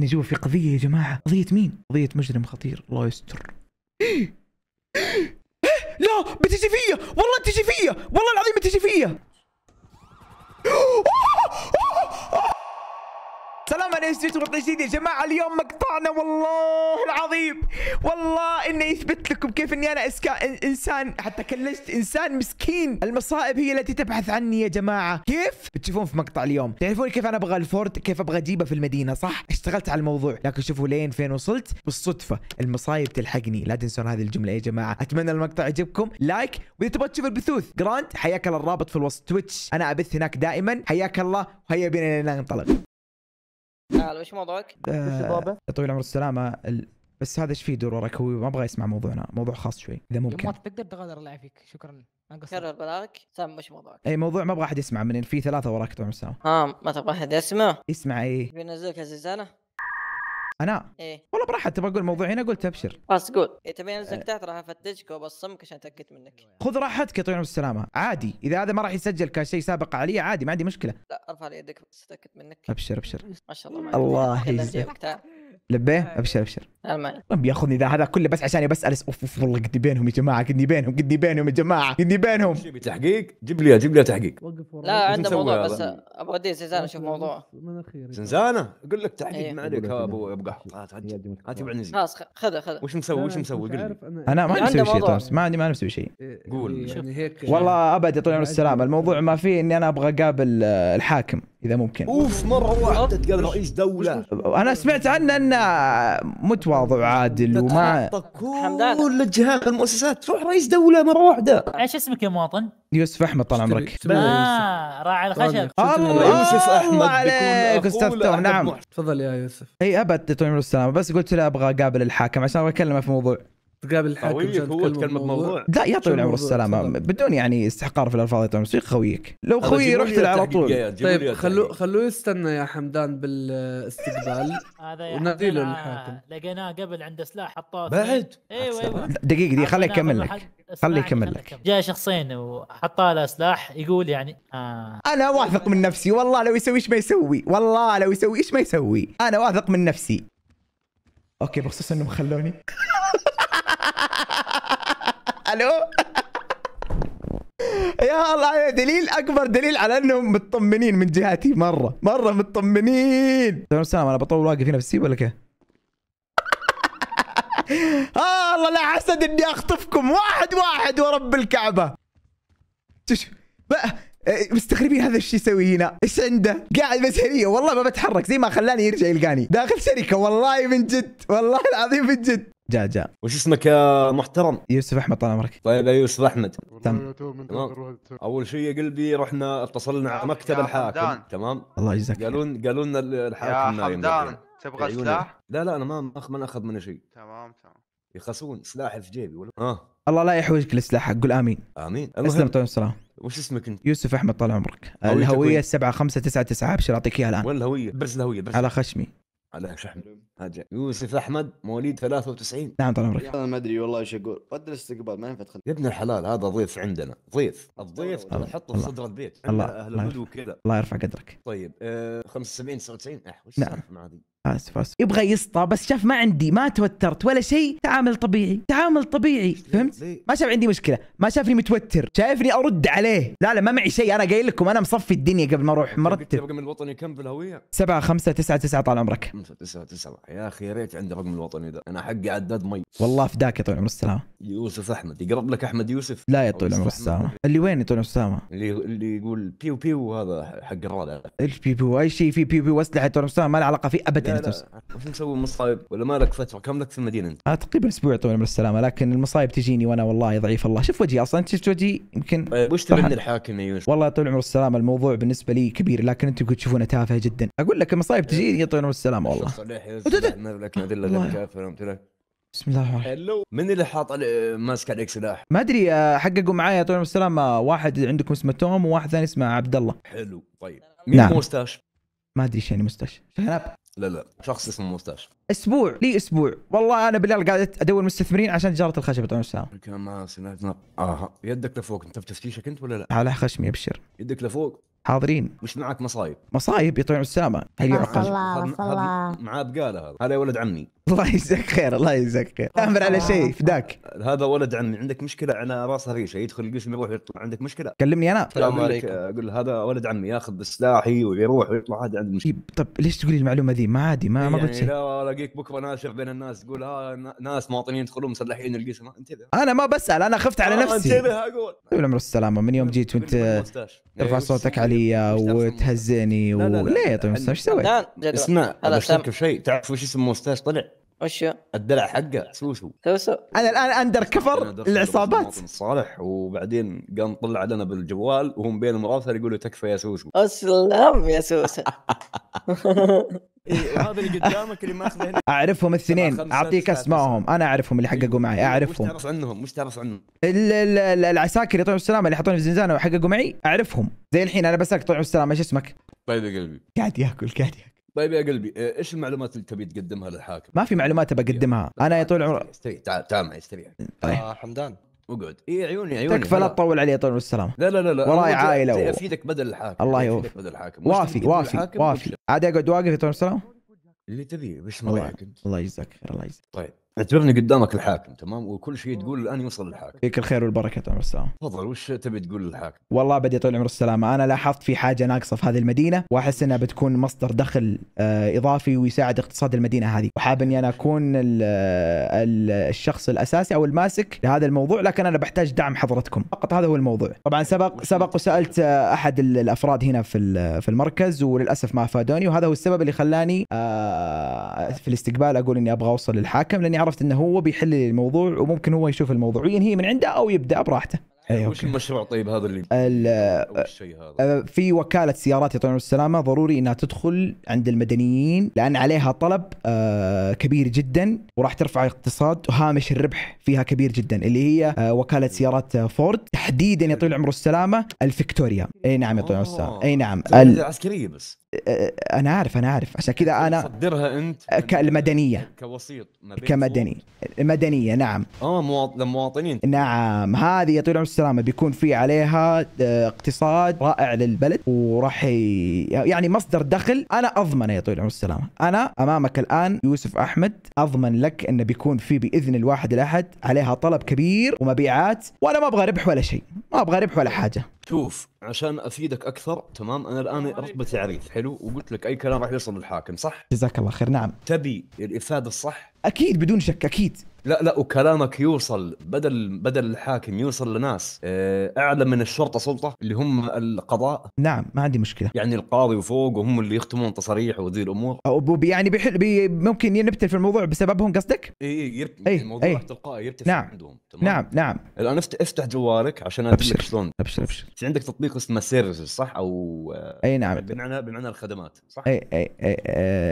نجوا في قضيه يا جماعه قضيه مين قضيه مجرم خطير الله يستر لا بتجي فيا والله انت فيا والله العظيم انت فيا السلام عليكم يوتيوب جديد يا جماعه اليوم مقطعنا والله العظيم والله اني اثبت لكم كيف اني انا اسكا انسان حتى كلشت انسان مسكين المصائب هي التي تبحث عني يا جماعه كيف بتشوفون في مقطع اليوم تعرفون كيف انا ابغى الفورد كيف ابغى اجيبه في المدينه صح اشتغلت على الموضوع لكن شوفوا لين فين وصلت بالصدفه المصايب تلحقني لا تنسون هذه الجمله يا جماعه اتمنى المقطع يعجبكم لايك واذا تبغى تشوف البثوث جراند حياك الله الرابط في الوصف تويتش انا ابث هناك دائما حياك الله وهيا بينا ننطلق هلا وش موضوعك؟ آه، يا طويل العمر السلامة بس هذا ايش فيه دور وراك هو ما ابغى يسمع موضوعنا موضوع خاص شوي اذا ممكن ما تقدر تغادر الله يعافيك شكرا كرر بلاغك سام مش موضوعك اي موضوع ما ابغى احد يسمع من في ثلاثة وراك طول السنة ها آه، ما تبغى احد يسمع يسمع ايه بينزلك الزلزالة انا ايه والله براحتك تبغى اقول موضوع هنا قلت ابشر خلاص قول إيه تبي انزل إيه. تحت راح افتشك وبصمك عشان اتاكد منك خذ راحتك يا طويل السلامه عادي اذا هذا ما راح يسجل كشيء سابق علي عادي ما عندي مشكله لا ارفع لي يدك بس اتاكد منك ابشر ابشر ما شاء الله الله يجزاك لبيه آه. ابشر ابشر المهم بياخذني طيب، ذا هذا كله بس عشان بس اوف اوف والله قدي بينهم يا جماعه قدي بينهم قدي بينهم يا جماعه قدي بينهم شو تحقيق جيب لي جيب لي تحقيق وقف لا عنده موضوع بس ابغى ادي زنزانه اشوف موضوع زنزانه اقول لك تحقيق إيه. ما عليك ابو ابقى هات يبع نزيد خلاص خذه خذه وش مسوي وش مسوي قول لي انا ما مسوي شيء ما عندي ما مسوي شيء إيه، قول يعني والله يعني. ابد يا طويل السلامه الموضوع ما فيه اني انا ابغى اقابل الحاكم اذا ممكن اوف مره واحده تقابل رئيس دوله انا سمعت عنه انه متواضع وعادل وما كل الجهات المؤسسات تروح رئيس دوله مره واحده ايش اسمك يا مواطن؟ يوسف احمد طال عمرك اه راعي الخشب الله يوسف احمد عليك استاذ توم نعم تفضل يا يوسف اي ابد طويل السلامه بس قلت له ابغى اقابل الحاكم عشان ابغى اكلمه في موضوع تقابل الحاكم خويك هو تكلم الموضوع لا يا طويل العمر السلامه بدون يعني استحقار في الالفاظ يا طويل العمر خويك لو خويي رحت له على طول طيب خلوه خلوه يستنى يا حمدان بالاستقبال هذا وناديله آه، الحاكم لقيناه قبل عند سلاح حطوه بعد ايوه دقيقه دي خليه يكمل لك خليه يكمل لك جاء شخصين وحطا له سلاح يقول يعني آه. انا واثق من نفسي والله لو يسوي ايش ما يسوي والله لو يسوي ايش ما يسوي انا واثق من نفسي اوكي بخصوص انهم خلوني الو يا الله هذا دليل اكبر دليل على انهم مطمنين من جهتي مره مره مطمنين سلام انا بطول واقف هنا في السيب ولا كيف؟ آه الله لا حسد اني اخطفكم واحد واحد ورب الكعبه بقى مستغربين هذا الشيء يسوي هنا ايش عنده قاعد بس هنيه والله ما بتحرك زي ما خلاني يرجع يلقاني داخل شركه والله من جد والله العظيم من جد جاء جاء وش اسمك يا محترم؟ يوسف احمد طال عمرك طيب يا يوسف احمد تم اول شيء يا قلبي رحنا اتصلنا على مكتب الحاكم تمام الله يجزاك قالوا قالوا لنا الحاكم يا حمدان تبغى سلاح؟ لا لا انا ما من اخذ منه شيء تمام تمام يخسون سلاحي في جيبي ولا اه الله لا يحوجك للسلاح قول امين امين اسلم طيب السلام وش اسمك انت؟ يوسف احمد طال عمرك الهويه 7599 ابشر اعطيك اياها الان وين الهويه؟ بس الهويه بس على خشمي على شحن يوسف احمد مواليد 93 نعم طال عمرك انا ما ادري والله ايش اقول رد الاستقبال ما ينفع تخلي يا ابن الحلال هذا ضيف عندنا ضيف الضيف نحطه في صدر البيت الله اهل الهدوء كذا الله يرفع قدرك طيب 75 99 احوش وش نعم مع اسف اسف يبغى يسطى بس شاف ما عندي ما توترت ولا شيء تعامل طبيعي تعامل طبيعي فهمت ما شاف عندي مشكله ما شافني متوتر شايفني ارد عليه لا لا ما معي شيء انا قايل لكم انا مصفي الدنيا قبل ما اروح مرتب رقم الوطني كم في الهويه 7 5 9 9 طال عمرك 5 9 9 يا اخي يا ريت عندي رقم الوطني ده انا حقي عداد مي والله فداك يا طويل العمر السلامه يوسف احمد يقرب لك احمد يوسف لا يا طويل العمر السلامه اللي وين يا طويل العمر السلامه اللي اللي يقول بيو بيو هذا حق الرادع ايش بيو بيو اي شيء في بيو بيو اسلحه طويل العمر السلامه ما له علاقه فيه ابدا يعني لا لا وش مسوي مصايب ولا ما لك فتره كم لك في المدينه انت؟ آه تقريبا اسبوع طويل من السلامه لكن المصايب تجيني وانا والله ضعيف الله شوف وجهي اصلا انت شفت وجهي يمكن طيب، وش تبين الحاكم يا يوسف؟ والله طول عمر السلامه الموضوع بالنسبه لي كبير لكن انتم كنت تشوفونه تافه جدا اقول لك المصايب تجيني طول عمر السلامه والله بسم الله الرحمن الرحيم من اللي حاط ماسك عليك سلاح؟ ما ادري آه، حققوا معايا طول عمر السلامه واحد عندكم اسمه توم وواحد ثاني اسمه عبد الله حلو طيب نعم. مين نعم. موستاش؟ ما ادري ايش يعني موستاش شنب لا لا شخص اسمه مستشفى اسبوع لي اسبوع والله انا بالليل قاعد ادور مستثمرين عشان تجاره الخشب طول الساعه كان ناس اها يدك لفوق انت بتفتيشك انت ولا لا؟ على خشمي ابشر يدك لفوق حاضرين وش معك مصايب؟ مصايب يطلعون السامه هل يعقل؟ معاه بقاله هذا هذا ولد عمي الله يجزاك خير الله يجزاك خير تامر على شيء فداك هذا ولد عمي عندك مشكله على راسها ريشه يدخل القسم يروح يطلع عندك مشكله كلمني انا السلام عليكم اقول هذا ولد عمي ياخذ سلاحي ويروح ويطلع هذا عنده مشكله طب طيب، ليش تقول لي المعلومه ذي ما عادي ما ما يعني قلت شيء لا الاقيك بكره ناشر بين الناس تقول ها آه، ناس مواطنين يدخلون مسلحين القسم انتبه انا ما بسال انا خفت على آه، نفسي انتبه اقول طول طيب، عمرك السلامه من يوم جيت وانت ترفع إيه، صوتك علي وتهزني ليه ليه طيب ايش سويت؟ اسمع بشتمك في شيء تعرف وش اسم موستاش طلع؟ وش الدلع حقه سوسو سوسو انا الان اندر كفر العصابات صالح وبعدين قام طلع لنا بالجوال وهم بين المراسل يقولوا تكفى يا سوسو اسلم يا سوسو إيه، هذا اللي قدامك اللي ماخذه اعرفهم الاثنين اعطيك اسمائهم انا اعرفهم اللي حققوا معي إيه، اعرفهم مش ترس عنهم مش تعرف عنهم العساكر طلعوا السلامه اللي حطوني في الزنزانه وحققوا معي اعرفهم زي الحين انا بسالك طلعوا السلامه ايش اسمك؟ طيب يا قلبي قاعد ياكل قاعد ياكل طيب يا قلبي آه، ايش المعلومات اللي تبي تقدمها للحاكم؟ ما في معلومات ابى اقدمها، انا يا طول العمر استريح تعال معي استريح طيب. آه حمدان اقعد اي عيوني عيوني تكفى لا تطول علي يا طويل السلام لا لا لا لا وراي عائله افيدك بدل الحاكم الله يوفقك بدل الحاكم وافي وافي وافي عادي اقعد واقف يا طويل السلام اللي تبيه بس ما الله يجزاك خير الله يجزاك طيب اعتبرني قدامك الحاكم تمام وكل شيء تقول الان يوصل للحاكم فيك الخير والبركه يا السلام تفضل وش تبي تقول للحاكم والله بدي طول عمر السلام انا لاحظت في حاجه ناقصه في هذه المدينه واحس انها بتكون مصدر دخل آه، اضافي ويساعد اقتصاد المدينه هذه وحاب اني انا اكون الـ آه، الـ الشخص الاساسي او الماسك لهذا الموضوع لكن انا بحتاج دعم حضرتكم فقط هذا هو الموضوع طبعا سبق سبق وسالت آه، احد الافراد هنا في في المركز وللاسف ما افادوني وهذا هو السبب اللي خلاني في الاستقبال اقول اني ابغى اوصل للحاكم لاني عرفت انه هو بيحل لي الموضوع وممكن هو يشوف الموضوع وينهي من عنده او يبدا براحته ايوه وش المشروع طيب هذا اللي الشيء هذا آه، في وكاله سيارات يا طويل السلامه ضروري انها تدخل عند المدنيين لان عليها طلب آه، كبير جدا وراح ترفع اقتصاد وهامش الربح فيها كبير جدا اللي هي آه، وكاله سيارات فورد تحديدا يا طويل العمر السلامه الفيكتوريا اي نعم يا طويل العمر السلامه اي نعم يعني العسكريه بس آه، آه، انا اعرف انا اعرف عشان كذا انا تصدرها انت آه، كالمدنيه كوسيط كمدني المدنيه نعم اه للمواطنين نعم هذه يا طويل العمر السلامه بيكون في عليها اقتصاد رائع للبلد وراح يعني مصدر دخل انا اضمنه يا طويل العمر السلامه انا امامك الان يوسف احمد اضمن لك انه بيكون في باذن الواحد الاحد عليها طلب كبير ومبيعات وانا ما ابغى ربح ولا شيء ما ابغى ربح ولا حاجه شوف عشان افيدك اكثر تمام انا الان رتبه تعريف حلو وقلت لك اي كلام راح يوصل للحاكم صح؟ جزاك الله خير نعم تبي الافاده الصح؟ اكيد بدون شك اكيد لا لا وكلامك يوصل بدل بدل الحاكم يوصل لناس آه، اعلى من الشرطه سلطه اللي هم القضاء نعم ما عندي مشكله يعني القاضي وفوق وهم اللي يختمون تصاريح وذي الامور أو يعني بيحل بي ممكن ينبتل في الموضوع بسببهم قصدك؟ اي يرت... اي الموضوع أي. يعني تلقائي يرتفع نعم. عندهم تمام؟ نعم نعم الان افتح جوالك عشان ادلك شلون ابشر ابشر في عندك تطبيق اسمه سيرفيسز صح او آه، اي نعم بمعنى بمعنى الخدمات صح؟ اي اي اي,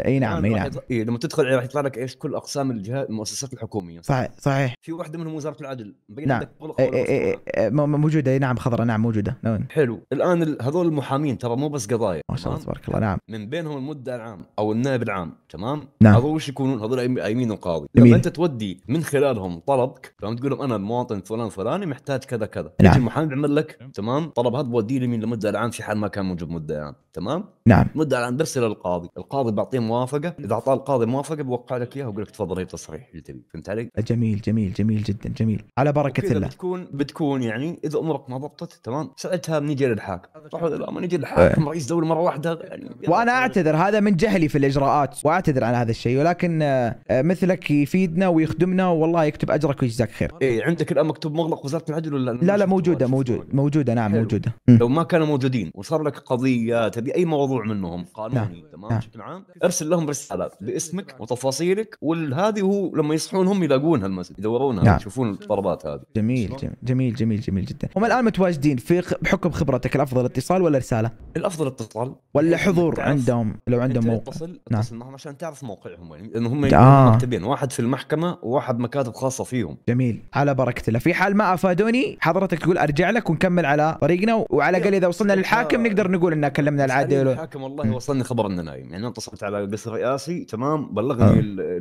أي, نعم، أي نعم اي نعم, لما تدخل راح يطلع لك ايش كل اقسام الجهات المؤسسات الحكوميه صحيح صحيح في واحده منهم وزاره العدل نعم عندك إيه، إيه، إيه، موجوده اي نعم خضراء نعم موجوده نعم. حلو الان هذول المحامين ترى مو بس قضايا ما شاء الله تبارك الله نعم من بينهم المدعي العام او النائب العام تمام نعم هذول وش يكونون هذول ايمين القاضي لما انت تودي من خلالهم طلبك فهم تقول لهم انا مواطن فلان فلاني محتاج كذا كذا نعم. يجي المحامي بيعمل لك تمام طلب هذا بوديه لمين لمده العام في حال ما كان موجود مدعي العام تمام نعم المدعي العام برسله للقاضي القاضي بيعطيه موافقه اذا اعطاه القاضي موافقه بيوقع لك اياها ويقول لك تفضل هي التصريح اللي تبي فهمت علي؟ جميل جميل جميل جدا جميل على بركه الله بتكون بتكون يعني اذا امورك ما ضبطت تمام ساعتها بنجي للحاكم صح ولا لا ما نجي للحاكم إيه. رئيس دوله مره واحده يعني وانا اعتذر هذا من جهلي في الاجراءات واعتذر على هذا الشيء ولكن آه، آه، مثلك يفيدنا ويخدمنا والله يكتب اجرك ويجزاك خير اي عندك الان مكتوب مغلق وزاره العدل ولا لا لا موجوده موجوده موجوده نعم حلو. موجوده لو ما كانوا موجودين وصار لك قضيه تبي اي موضوع منهم قانوني نعم. تمام بشكل نعم. عام ارسل لهم رساله باسمك وتفاصيلك والهذه هو لما يصحون هم يلاقون يلاقونها المسج يدورونها نعم. يشوفون الضربات هذه جميل جميل جميل جميل جدا هم الان متواجدين في بحكم خبرتك الافضل اتصال ولا رساله الافضل اتصال ولا يعني حضور عندهم لو عندهم موقع نعم. اتصل اتصل نعم. معهم عشان تعرف موقعهم يعني لان هم آه. مكتبين واحد في المحكمه وواحد مكاتب خاصه فيهم جميل على بركه الله في حال ما افادوني حضرتك تقول ارجع لك ونكمل على طريقنا وعلى الاقل اذا وصلنا للحاكم نقدر نقول ان كلمنا العادل الحاكم والله وصلني خبر انه نايم يعني اتصلت على قسم رئاسي تمام بلغني آه.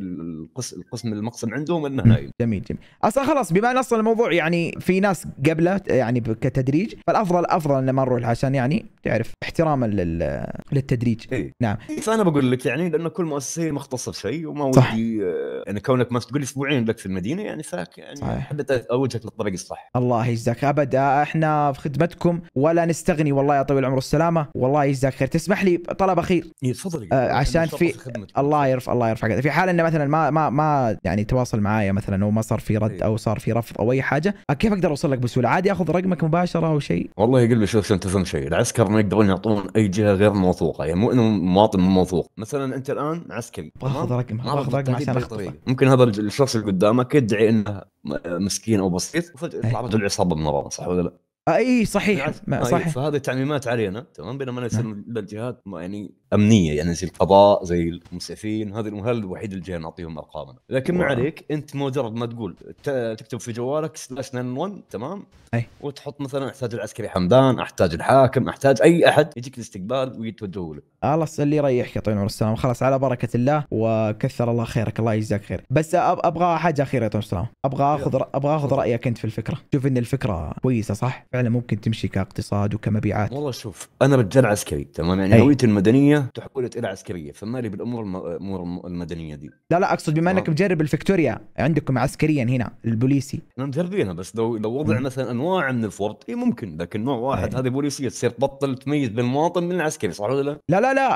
القسم المقسم عندهم انه نايم جميل جميل اصلا خلاص بما ان اصلا الموضوع يعني في ناس قبله يعني كتدريج فالافضل افضل ان ما نروح عشان يعني تعرف احتراما لل... للتدريج إيه؟ نعم إيه، فانا بقول لك يعني لانه كل مؤسسه مختصه بشيء وما ودي صح. آه، يعني كونك ما تقول اسبوعين لك في المدينه يعني فاك يعني حبيت اوجهك للطريق الصح الله يجزاك ابدا احنا في خدمتكم ولا نستغني والله يا طويل العمر والسلامه والله يجزاك خير تسمح لي طلب اخير إيه، تفضل آه عشان في الله يرفع الله يرفع في حال انه مثلا ما ما ما يعني تواصل مع معايا مثلا او ما صار في رد إيه. او صار في رفض او اي حاجه كيف اقدر اوصل لك بسهوله عادي اخذ رقمك مباشره او شيء والله يقول لي شوف عشان تفهم شيء العسكر ما يقدرون يعطون اي جهه غير موثوقه يعني مو انه مواطن موثوق مثلا انت الان عسكري باخذ رقم باخذ رقم عشان اخطفه ممكن هذا الشخص اللي قدامك يدعي انه مسكين او بسيط وفجاه يطلع إيه. رجل عصابه من صح ولا لا؟ آه، اي صحيح يعني ما طيب، صحيح فهذه تعميمات علينا تمام بينما يصير للجهات يعني امنيه يعني زي القضاء زي المسعفين هذه المهل الوحيد الجهه نعطيهم ارقامنا لكن ما عليك انت مجرد ما تقول تكتب في جوالك سلاش 91 تمام اي وتحط مثلا احتاج العسكري حمدان احتاج الحاكم احتاج اي احد يجيك الاستقبال ويتوجهوا لك خلاص اللي يريحك يا طويل العمر السلام خلاص على بركه الله وكثر الله خيرك الله يجزاك خير بس ابغى حاجه اخيره يا طويل السلام ابغى اخذ ابغى اخذ رايك انت في الفكره شوف ان الفكره كويسه صح فعلا ممكن تمشي كاقتصاد وكمبيعات والله شوف انا رجال عسكري تمام يعني هويتي المدنيه تحولت الى عسكريه فمالي بالامور الامور المدنيه دي لا لا اقصد بما آه. انك مجرب الفكتوريا عندكم عسكريا هنا البوليسي احنا مجربينها بس لو لو وضع مثلا انواع من الفورد اي ممكن لكن نوع واحد هذه بوليسيه تصير تبطل تميز بين المواطن من العسكري صح ولا لا؟ لا لا لا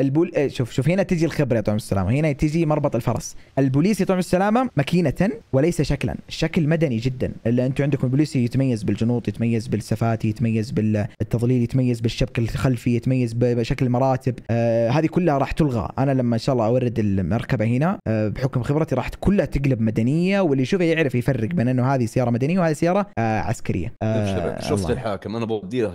البول... إيه، شوف شوف هنا تجي الخبره يا طعم السلامه هنا تجي مربط الفرس البوليسي طعم السلامه ماكينه وليس شكلا الشكل مدني جدا اللي انتم عندكم البوليسي يتميز بالجنود بالخطوط يتميز بالسفاتي يتميز بالتظليل يتميز بالشبك الخلفي يتميز بشكل المراتب آه هذه كلها راح تلغى انا لما ان شاء الله اورد المركبه هنا آه بحكم خبرتي راح كلها تقلب مدنيه واللي يشوفها يعرف يفرق بين انه هذه سياره مدنيه وهذه سياره آه عسكريه آه شفت الحاكم انا بوديه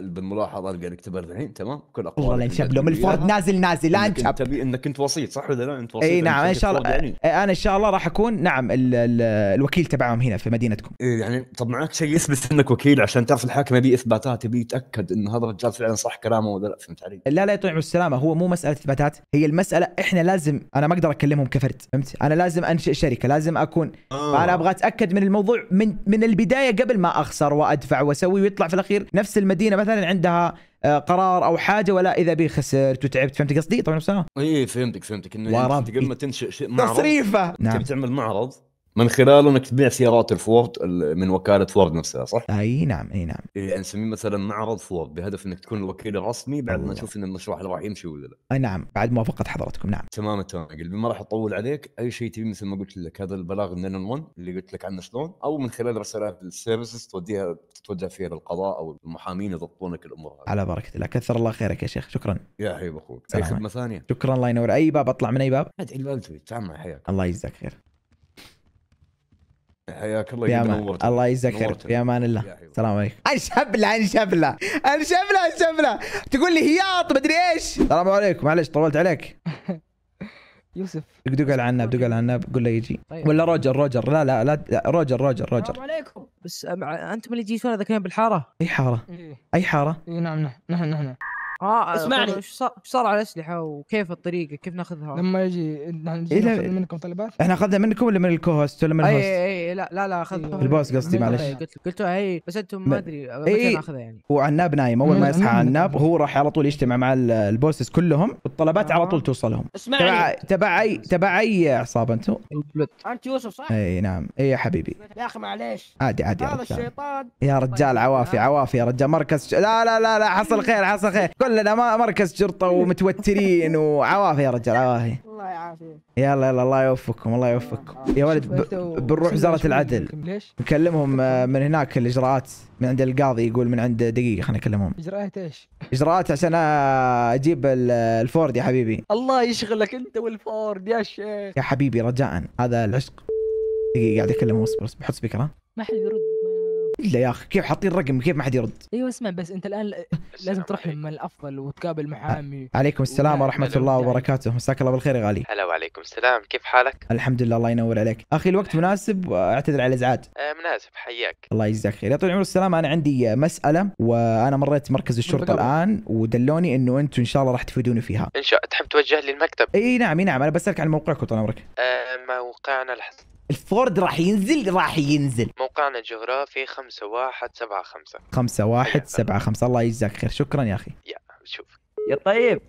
بالملاحظه اللي قاعد يكتبها الحين تمام كل اقوال والله انشب لو الفورد نازل نازل لا انشب تبي انك انت وسيط صح ولا لا انت وسيط اي نعم ان شاء الله يعني. انا ان شاء الله راح اكون نعم الوكيل تبعهم هنا في مدينتكم يعني طب معك شيء اسمه تلبس انك وكيل عشان تعرف الحاكم يبي اثباتات يبي يتاكد ان هذا الرجال فعلا صح كلامه ولا لا فهمت علي؟ لا لا يطيعوا السلامه هو مو مساله اثباتات هي المساله احنا لازم انا ما اقدر اكلمهم كفرد فهمت؟ انا لازم انشئ شركه لازم اكون آه. انا ابغى اتاكد من الموضوع من من البدايه قبل ما اخسر وادفع واسوي ويطلع في الاخير نفس المدينه مثلا عندها آه، قرار او حاجه ولا اذا بي خسرت وتعبت فهمت قصدي؟ طبعا اي فهمتك فهمتك انه انت قبل ما تنشئ شيء معرض تصريفه نعم. تبي تعمل معرض من خلاله انك تبيع سيارات الفورد من وكاله فورد نفسها صح؟ اي نعم اي نعم إيه، يعني نسميه مثلا معرض فورد بهدف انك تكون الوكيل الرسمي بعد ما نشوف ان المشروع راح يمشي ولا لا. اي نعم بعد موافقه حضرتكم نعم. تمام تمام قلبي ما راح اطول عليك اي شيء تبي مثل ما قلت لك هذا البلاغ ال 911 اللي قلت لك عنه شلون او من خلال رسالات السيرفيسز توديها تتوجه فيها للقضاء او المحامين يضبطونك الامور هذه. على بركه الله كثر الله خيرك يا شيخ شكرا. يا حبيب اخوك اي خدمه ثانيه. شكرا الله ينور اي باب اطلع من اي باب؟ ادعي الباب تعال تعال حياك. الله يجزاك خير. حياك الله يا مان الله يجزاك في امان الله السلام عليكم انشبله انشبله انشبله انشبله تقول لي هياط مدري ايش السلام عليكم معلش طولت عليك يوسف دق على العناب دق على العناب قول له يجي طيب. ولا روجر روجر لا لا لا روجر روجر روجر السلام عليكم بس انتم اللي جيتونا ذاك اليوم بالحاره اي حاره؟ إيه. اي حاره؟ اي نعم،, نعم نحن نحن نحن آه،, اه اسمعني طيب، ايش صار ايش صار على الاسلحه وكيف الطريقه كيف ناخذها لما يجي نجي إيه ناخذ منكم طلبات احنا اخذنا منكم ولا من الكوهوست ولا من إيه، الهوست؟ اي اي لا لا لا اخذت إيه. البوس قصدي معلش قلت قلت اي بس انتم ما ادري متى إيه، ناخذها يعني وعناب نايم اول ما يصحى عناب هو راح على طول يجتمع مع البوسس كلهم والطلبات على طول آه. توصلهم اسمعني تبع اي تبع اي عصابه انتم؟ انت يوسف صح؟ اي نعم اي يا حبيبي يا اخي معليش عادي عادي هذا الشيطان يا رجال عوافي آه. عوافي يا رجال مركز لا لا لا لا حصل خير حصل خير خلنا ما مركز شرطه ومتوترين وعوافي يا رجال عوافي الله يعافيك يلا يلا الله يوفقكم الله يوفقكم يا ولد بنروح وزاره العدل ليش؟ نكلمهم آه، من هناك الاجراءات من عند القاضي يقول من عند دقيقه خلينا نكلمهم اجراءات ايش؟ اجراءات عشان اجيب الفورد يا حبيبي الله يشغلك انت والفورد يا شيخ يا حبيبي رجاء هذا العشق دقيقه قاعد اكلمه اصبر بحط سبيكر ما حد يرد الا يا اخي كيف حاطين رقم كيف ما حد يرد ايوه اسمع بس انت الان لازم تروح لهم الافضل وتقابل محامي عليكم السلام ورحمه الله وبركاته مساك الله بالخير يا غالي هلا وعليكم السلام كيف حالك الحمد لله الله ينور عليك اخي الوقت مناسب اعتذر على الازعاج أه مناسب حياك الله يجزاك خير يا طويل العمر السلام انا عندي مساله وانا مريت مركز الشرطه الان ودلوني انه انتم ان شاء الله راح تفيدوني فيها ان شاء الله تحب توجه لي المكتب اي نعم اي نعم انا بسالك عن موقعكم طال عمرك أه موقعنا لحظه الفورد راح ينزل راح ينزل موقعنا الجغرافي 5175 5175 الله يجزاك خير شكرا يا اخي يا شوف يا طيب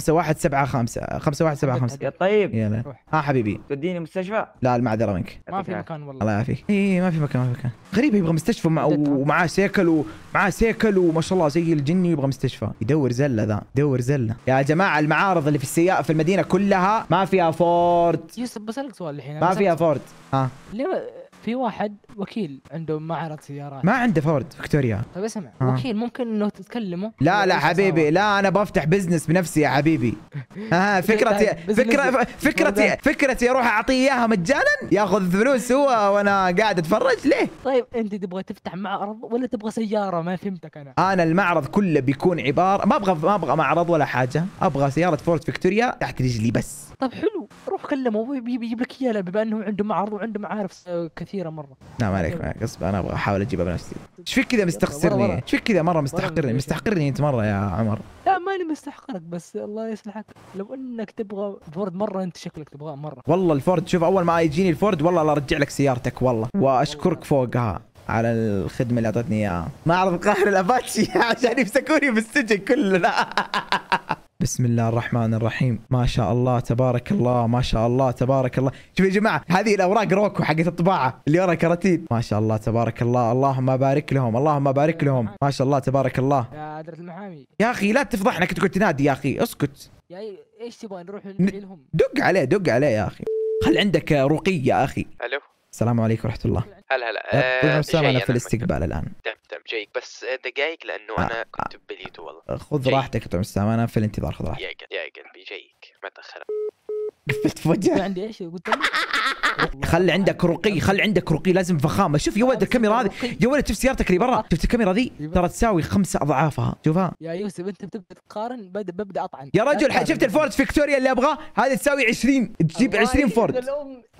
5175 5175 طيب يلا ها حبيبي توديني مستشفى؟ لا المعذره منك ما في مكان والله الله يعافيك اي ما في مكان ما في مكان غريب يبغى مستشفى ومعاه سيكل ومعاه سيكل وما شاء الله زي الجني يبغى مستشفى يدور زله ذا يدور زله يا جماعه المعارض اللي في السياق في المدينه كلها ما فيها فورد يوسف بسالك سؤال الحين ما فيها فورد ها ليه في واحد وكيل عنده معرض سيارات ما عنده فورد فيكتوريا طيب اسمع آه. وكيل ممكن انه تتكلمه لا لا حبيبي لا انا بفتح بزنس بنفسي يا حبيبي ها طيب، فكرتي طيب، فكرة فكرتي فكرتي اروح اعطيه اياها مجانا ياخذ فلوس هو وانا قاعد اتفرج ليه طيب انت تبغى تفتح معرض ولا تبغى سياره ما فهمتك انا انا المعرض كله بيكون عباره ما ابغى ما ابغى معرض ولا حاجه ابغى سياره فورد فيكتوريا تحت رجلي بس طب حلو روح كلمه بيجيب لك اياها بما انه عنده معرض وعنده معارف كثيره مره السلام نعم، عليك معك غصب انا ابغى احاول اجيبها بنفسي ايش فيك كذا مستخسرني ايش فيك كذا مره مستحقرني مستحقرني انت مره يا عمر لا ماني مستحقرك بس الله يصلحك لو انك تبغى فورد مره انت شكلك تبغاه مره والله الفورد شوف اول ما يجيني الفورد والله لا ارجع لك سيارتك والله واشكرك فوقها على الخدمه اللي اعطتني اياها ما اعرف القاهره الاباتشي عشان يمسكوني بالسجن كله بسم الله الرحمن الرحيم ما شاء الله تبارك الله ما شاء الله تبارك الله شوف يا جماعه هذه الاوراق روكو حقت الطباعه اللي ورا كراتين ما شاء الله تبارك الله اللهم بارك لهم اللهم بارك لهم ما شاء الله تبارك الله يا عدرة المحامي يا اخي لا تفضحنا كنت قلت تنادي يا اخي اسكت يا ايش تبغى نروح لهم دق عليه دق عليه يا اخي خل عندك رقي يا اخي الو السلام عليكم ورحمه الله هلا هلا طول نص ساعه انا في الاستقبال الان تم تم جايك بس آه، دقايق لانه آه. انا آه. كنت بليته والله خذ راحتك يا نص انا في الانتظار خذ راحتك يا قلبي جايك ما تاخر قفلت فجاه عندي ايش قلت خلي عندك رقي خلي عندك رقي لازم فخامه شوف يا ولد الكاميرا هذه يا ولد شوف سيارتك اللي برا آه. شفت الكاميرا ذي ترى تساوي خمسة اضعافها شوفها يا يوسف انت بتبدا تقارن ببدا اطعن يا رجل شفت الفورد فيكتوريا اللي ابغاه هذه تساوي 20 تجيب 20 فورد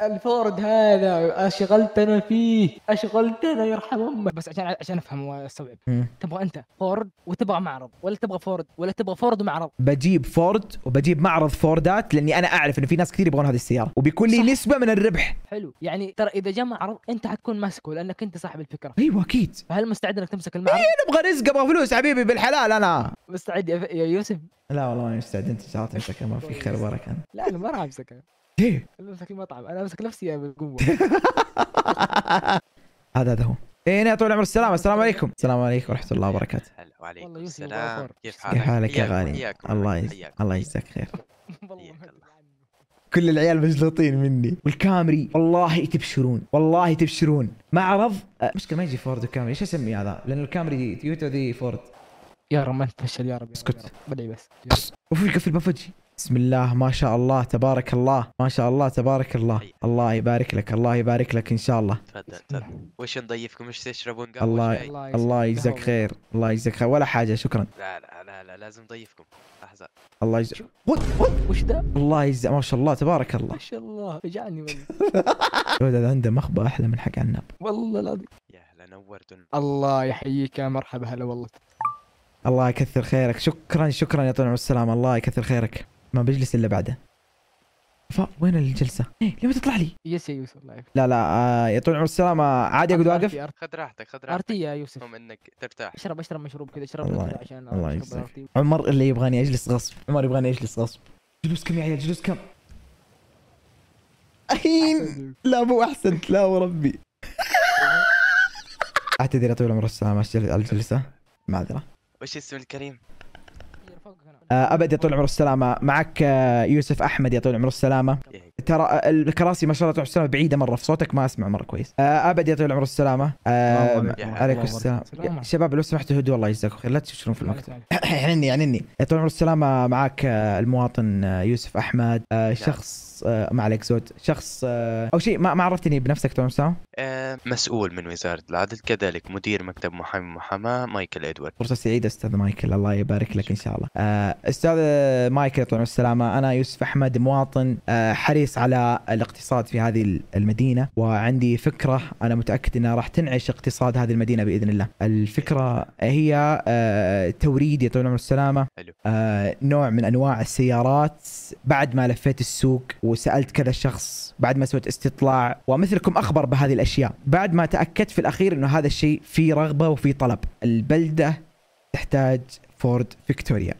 الفورد هذا اشغلتنا فيه اشغلتنا يرحم امك بس عشان عشان افهم واستوعب تبغى انت فورد وتبغى معرض ولا تبغى فورد ولا تبغى فورد ومعرض بجيب فورد وبجيب معرض فوردات لاني انا اعرف ان في ناس كثير يبغون هذه السياره وبيكون لي نسبه من الربح صح حلو يعني ترى اذا جاء معرض انت حتكون ماسكه لانك انت صاحب الفكره ايوه اكيد فهل مستعد انك تمسك المعرض؟ اي نبغى رزق ابغى فلوس حبيبي بالحلال انا مستعد يا يوسف؟ لا والله ماني مستعد انت ساعات امسك ما في خير وبركه انا لا انا ما راح امسكه ليه؟ امسك المطعم انا امسك نفسي بالقوه هذا هذا هو ايه يا طويل العمر السلام السلام عليكم السلام عليكم ورحمه الله وبركاته هلا وعليكم السلام كيف حالك كيف حالك يا غالي الله يجزاك الله يجزاك خير والله كل العيال مجلوطين مني والكامري والله تبشرون والله تبشرون معرض أه، مشكله ما يجي فورد وكامري ايش اسمي هذا لان الكامري تويوتا ذي فورد يا رب ما تفشل يا رب اسكت بدعي بس وفي قفل بفجي بسم الله ما شاء الله تبارك الله ما شاء الله تبارك الله الله يبارك لك الله يبارك لك ان شاء الله تفضل تفضل وش نضيفكم وش تشربون قهوه الله الله يجزاك خير الله يجزاك خير ولا حاجه شكرا لا لا لا, لا لازم نضيفكم الله يجزاك خذ خذ وش ذا؟ الله يجزاك ما شاء الله تبارك الله ما شاء الله فجعني والله هذا عنده مخبأ احلى من حق عناب والله العظيم يا هلا نورت الله يحييك يا مرحبا هلا والله الله يكثر خيرك شكرا شكرا يا طويل العمر والسلامة الله يكثر خيرك ما بجلس الا بعده وين الجلسه؟ إيه ليه ما تطلع لي؟ يس يا يوسف لايف لا لا آه يا طول العمر السلامه عادي اقعد واقف؟ خذ راحتك خذ راحتك ارتي يا يوسف هم انك ترتاح اشرب اشرب مشروب كذا اشرب الله عشان الله يسلمك عمر اللي يبغاني اجلس غصب عمر يبغاني اجلس غصب جلوس كم يا عيال جلوس كم؟ الحين لا مو احسنت لا وربي اعتذر يا طويل العمر السلامه على الجلسه معذره وش اسم الكريم؟ آه، ابد يا طول عمر السلامه معك آه، يوسف احمد يا طول عمر السلامه ترى آه، الكراسي ما شاء الله السلامه بعيده مره في صوتك ما اسمع مره كويس ابد يا طول عمر السلامه عليكم السلام شباب لو سمحتوا هدوا الله يجزاكم خير لا تشترون في المكتب يعنيني يعنيني يا طول عمر السلامه معك المواطن يوسف احمد نعم. شخص آه، ما عليك زود شخص آه، او شيء ما عرفتني بنفسك تو سام آه، مسؤول من وزاره العدل كذلك مدير مكتب محامي المحاماه مايكل ادوارد فرصه سعيده استاذ مايكل الله يبارك لك ان شاء الله استاذ مايكل طول السلامه انا يوسف احمد مواطن حريص على الاقتصاد في هذه المدينه وعندي فكره انا متاكد انها راح تنعش اقتصاد هذه المدينه باذن الله الفكره هي توريد يا طول السلامه نوع من انواع السيارات بعد ما لفيت السوق وسالت كذا شخص بعد ما سويت استطلاع ومثلكم اخبر بهذه الاشياء بعد ما تاكدت في الاخير انه هذا الشيء في رغبه وفي طلب البلده تحتاج فورد فيكتوريا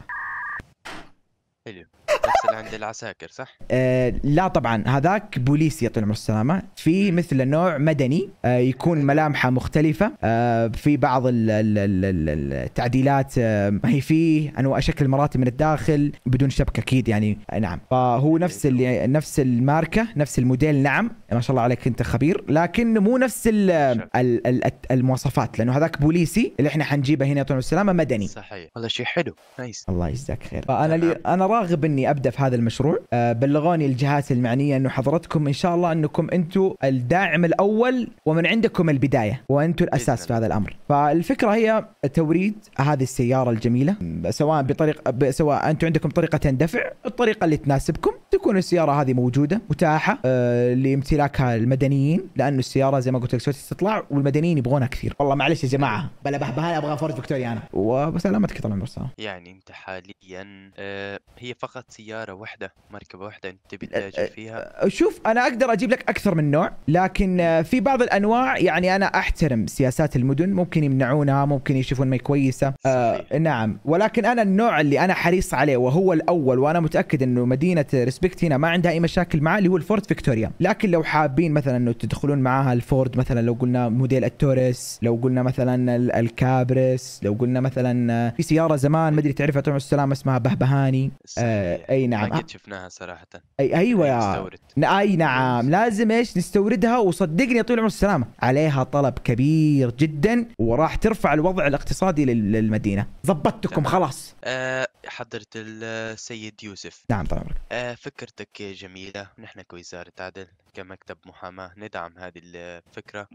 نفس اللي عند العساكر صح؟ آه لا طبعا هذاك بوليسي يا طويل السلامه في مثل نوع مدني آه يكون ملامحه مختلفه آه في بعض الـ الـ الـ التعديلات آه هي فيه انواع شكل مراتب من الداخل بدون شبكه اكيد يعني آه نعم فهو نفس اللي نفس الماركه نفس الموديل نعم ما شاء الله عليك انت خبير لكن مو نفس الـ الـ الـ المواصفات لانه هذاك بوليسي اللي احنا حنجيبه هنا يا طويل السلامه مدني صحيح هذا شيء حلو نايس الله يجزاك خير نعم. فانا انا راغب اني ابدا في هذا المشروع آه، بلغوني الجهات المعنيه انه حضرتكم ان شاء الله انكم انتم الداعم الاول ومن عندكم البدايه وانتم الاساس في هذا الامر فالفكره هي توريد هذه السياره الجميله سواء بطريقه سواء انتم عندكم طريقه دفع الطريقه اللي تناسبكم تكون السياره هذه موجوده متاحه آه، لامتلاكها المدنيين لانه السياره زي ما قلت لك سويت استطلاع والمدنيين يبغونها كثير والله معلش يا جماعه بلا بهبهان ابغى فورد فيكتوريا انا وبسلامتك طال عمرك يعني انت حاليا آه، هي فقط فقط سياره واحده مركبه واحده انت تبي أه، فيها أه، شوف انا اقدر اجيب لك اكثر من نوع لكن أه، في بعض الانواع يعني انا احترم سياسات المدن ممكن يمنعونها ممكن يشوفون ما كويسه آه نعم ولكن انا النوع اللي انا حريص عليه وهو الاول وانا متاكد انه مدينه ريسبكت هنا ما عندها اي مشاكل معاه اللي هو الفورد فيكتوريا لكن لو حابين مثلا انه تدخلون معاها الفورد مثلا لو قلنا موديل التوريس لو قلنا مثلا الكابرس لو قلنا مثلا في سياره زمان ما ادري تعرفها طول السلام اسمها بهبهاني آه إيه، اي نعم ما قد شفناها صراحه اي ايوه يا نستورد. اي نعم. نعم لازم ايش نستوردها وصدقني يا طويل العمر السلامه عليها طلب كبير جدا وراح ترفع الوضع الاقتصادي للمدينه ضبطتكم خلاص أه حضرت السيد يوسف نعم طال عمرك أه فكرتك جميله نحن كوزاره عدل كمكتب محاماه ندعم هذه الفكره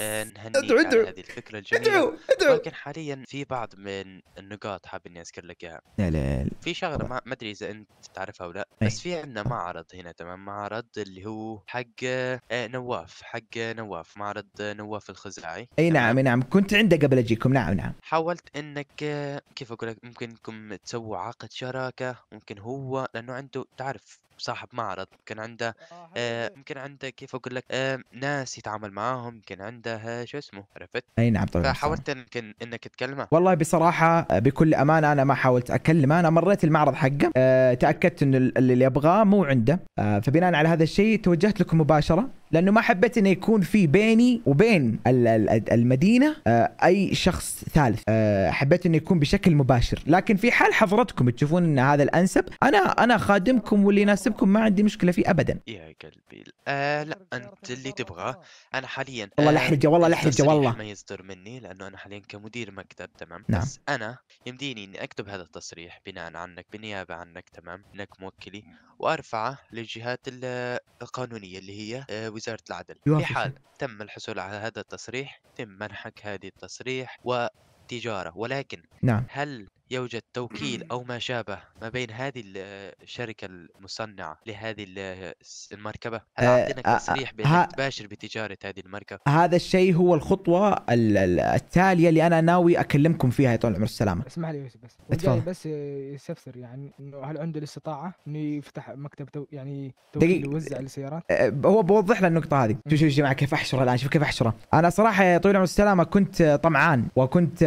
آه، نهنيك على هذه الفكره الجميله ادعو ادعو ولكن حاليا في بعض من النقاط حاب اني اذكر لك اياها لا لا في شغله ما ادري اذا انت تعرفها او لا بس في عندنا معرض هنا تمام معرض اللي هو حق آه، نواف حق آه، نواف معرض نواف الخزاعي اي نعم نعم كنت عنده قبل اجيكم نعم نعم حاولت انك كيف اقول لك ممكن انكم تسووا عقد شراكه ممكن هو لانه عنده تعرف صاحب معرض يمكن عنده يمكن آه،, آه، يمكن إيه. عنده كيف اقول لك آه، ناس يتعامل معاهم يمكن عنده شو اسمه عرفت اي نعم طبعا فحاولت يمكن انك تكلمه والله بصراحة آه، بكل أمانة أنا ما حاولت أكلمه أنا مريت المعرض حقه آه، تأكدت إنه اللي اللي يبغاه مو عنده آه، فبناء على هذا الشيء توجهت لكم مباشرة لانه ما حبيت انه يكون في بيني وبين المدينه آه، اي شخص ثالث آه، حبيت انه يكون بشكل مباشر لكن في حال حضرتكم تشوفون ان هذا الانسب انا انا خادمكم واللي يناسبكم ما عندي مشكله فيه ابدا يا قلبي آه لا انت اللي تبغاه آه. انا حاليا والله آه لحرجه والله لحرجه والله ما يصدر مني لانه انا حاليا كمدير مكتب تمام نعم. بس انا يمديني اني اكتب هذا التصريح بناء عنك بالنيابه عنك تمام انك موكلي وارفعه للجهات القانونيه اللي هي آه، وزاره العدل في حال تم الحصول على هذا التصريح تم منحك هذه التصريح و تجارة ولكن نعم. هل يوجد توكيل أو ما شابه ما بين هذه الشركة المصنعة لهذه المركبة هل آه، أعطينا آه، تصريح آه، بأنك تباشر بتجارة هذه المركبة هذا الشيء هو الخطوة التالية اللي أنا ناوي أكلمكم فيها يا طويل العمر السلامة اسمح لي يوسف بس اتفضل بس يستفسر يعني انه هل عنده الاستطاعة انه يفتح مكتب تو يعني توكيل يوزع السيارات هو بوضح لنا النقطة هذه شوف شوف جماعة كيف أحشره الآن شوف كيف أحشره أنا صراحة يا طويل العمر السلامة كنت طمعان وكنت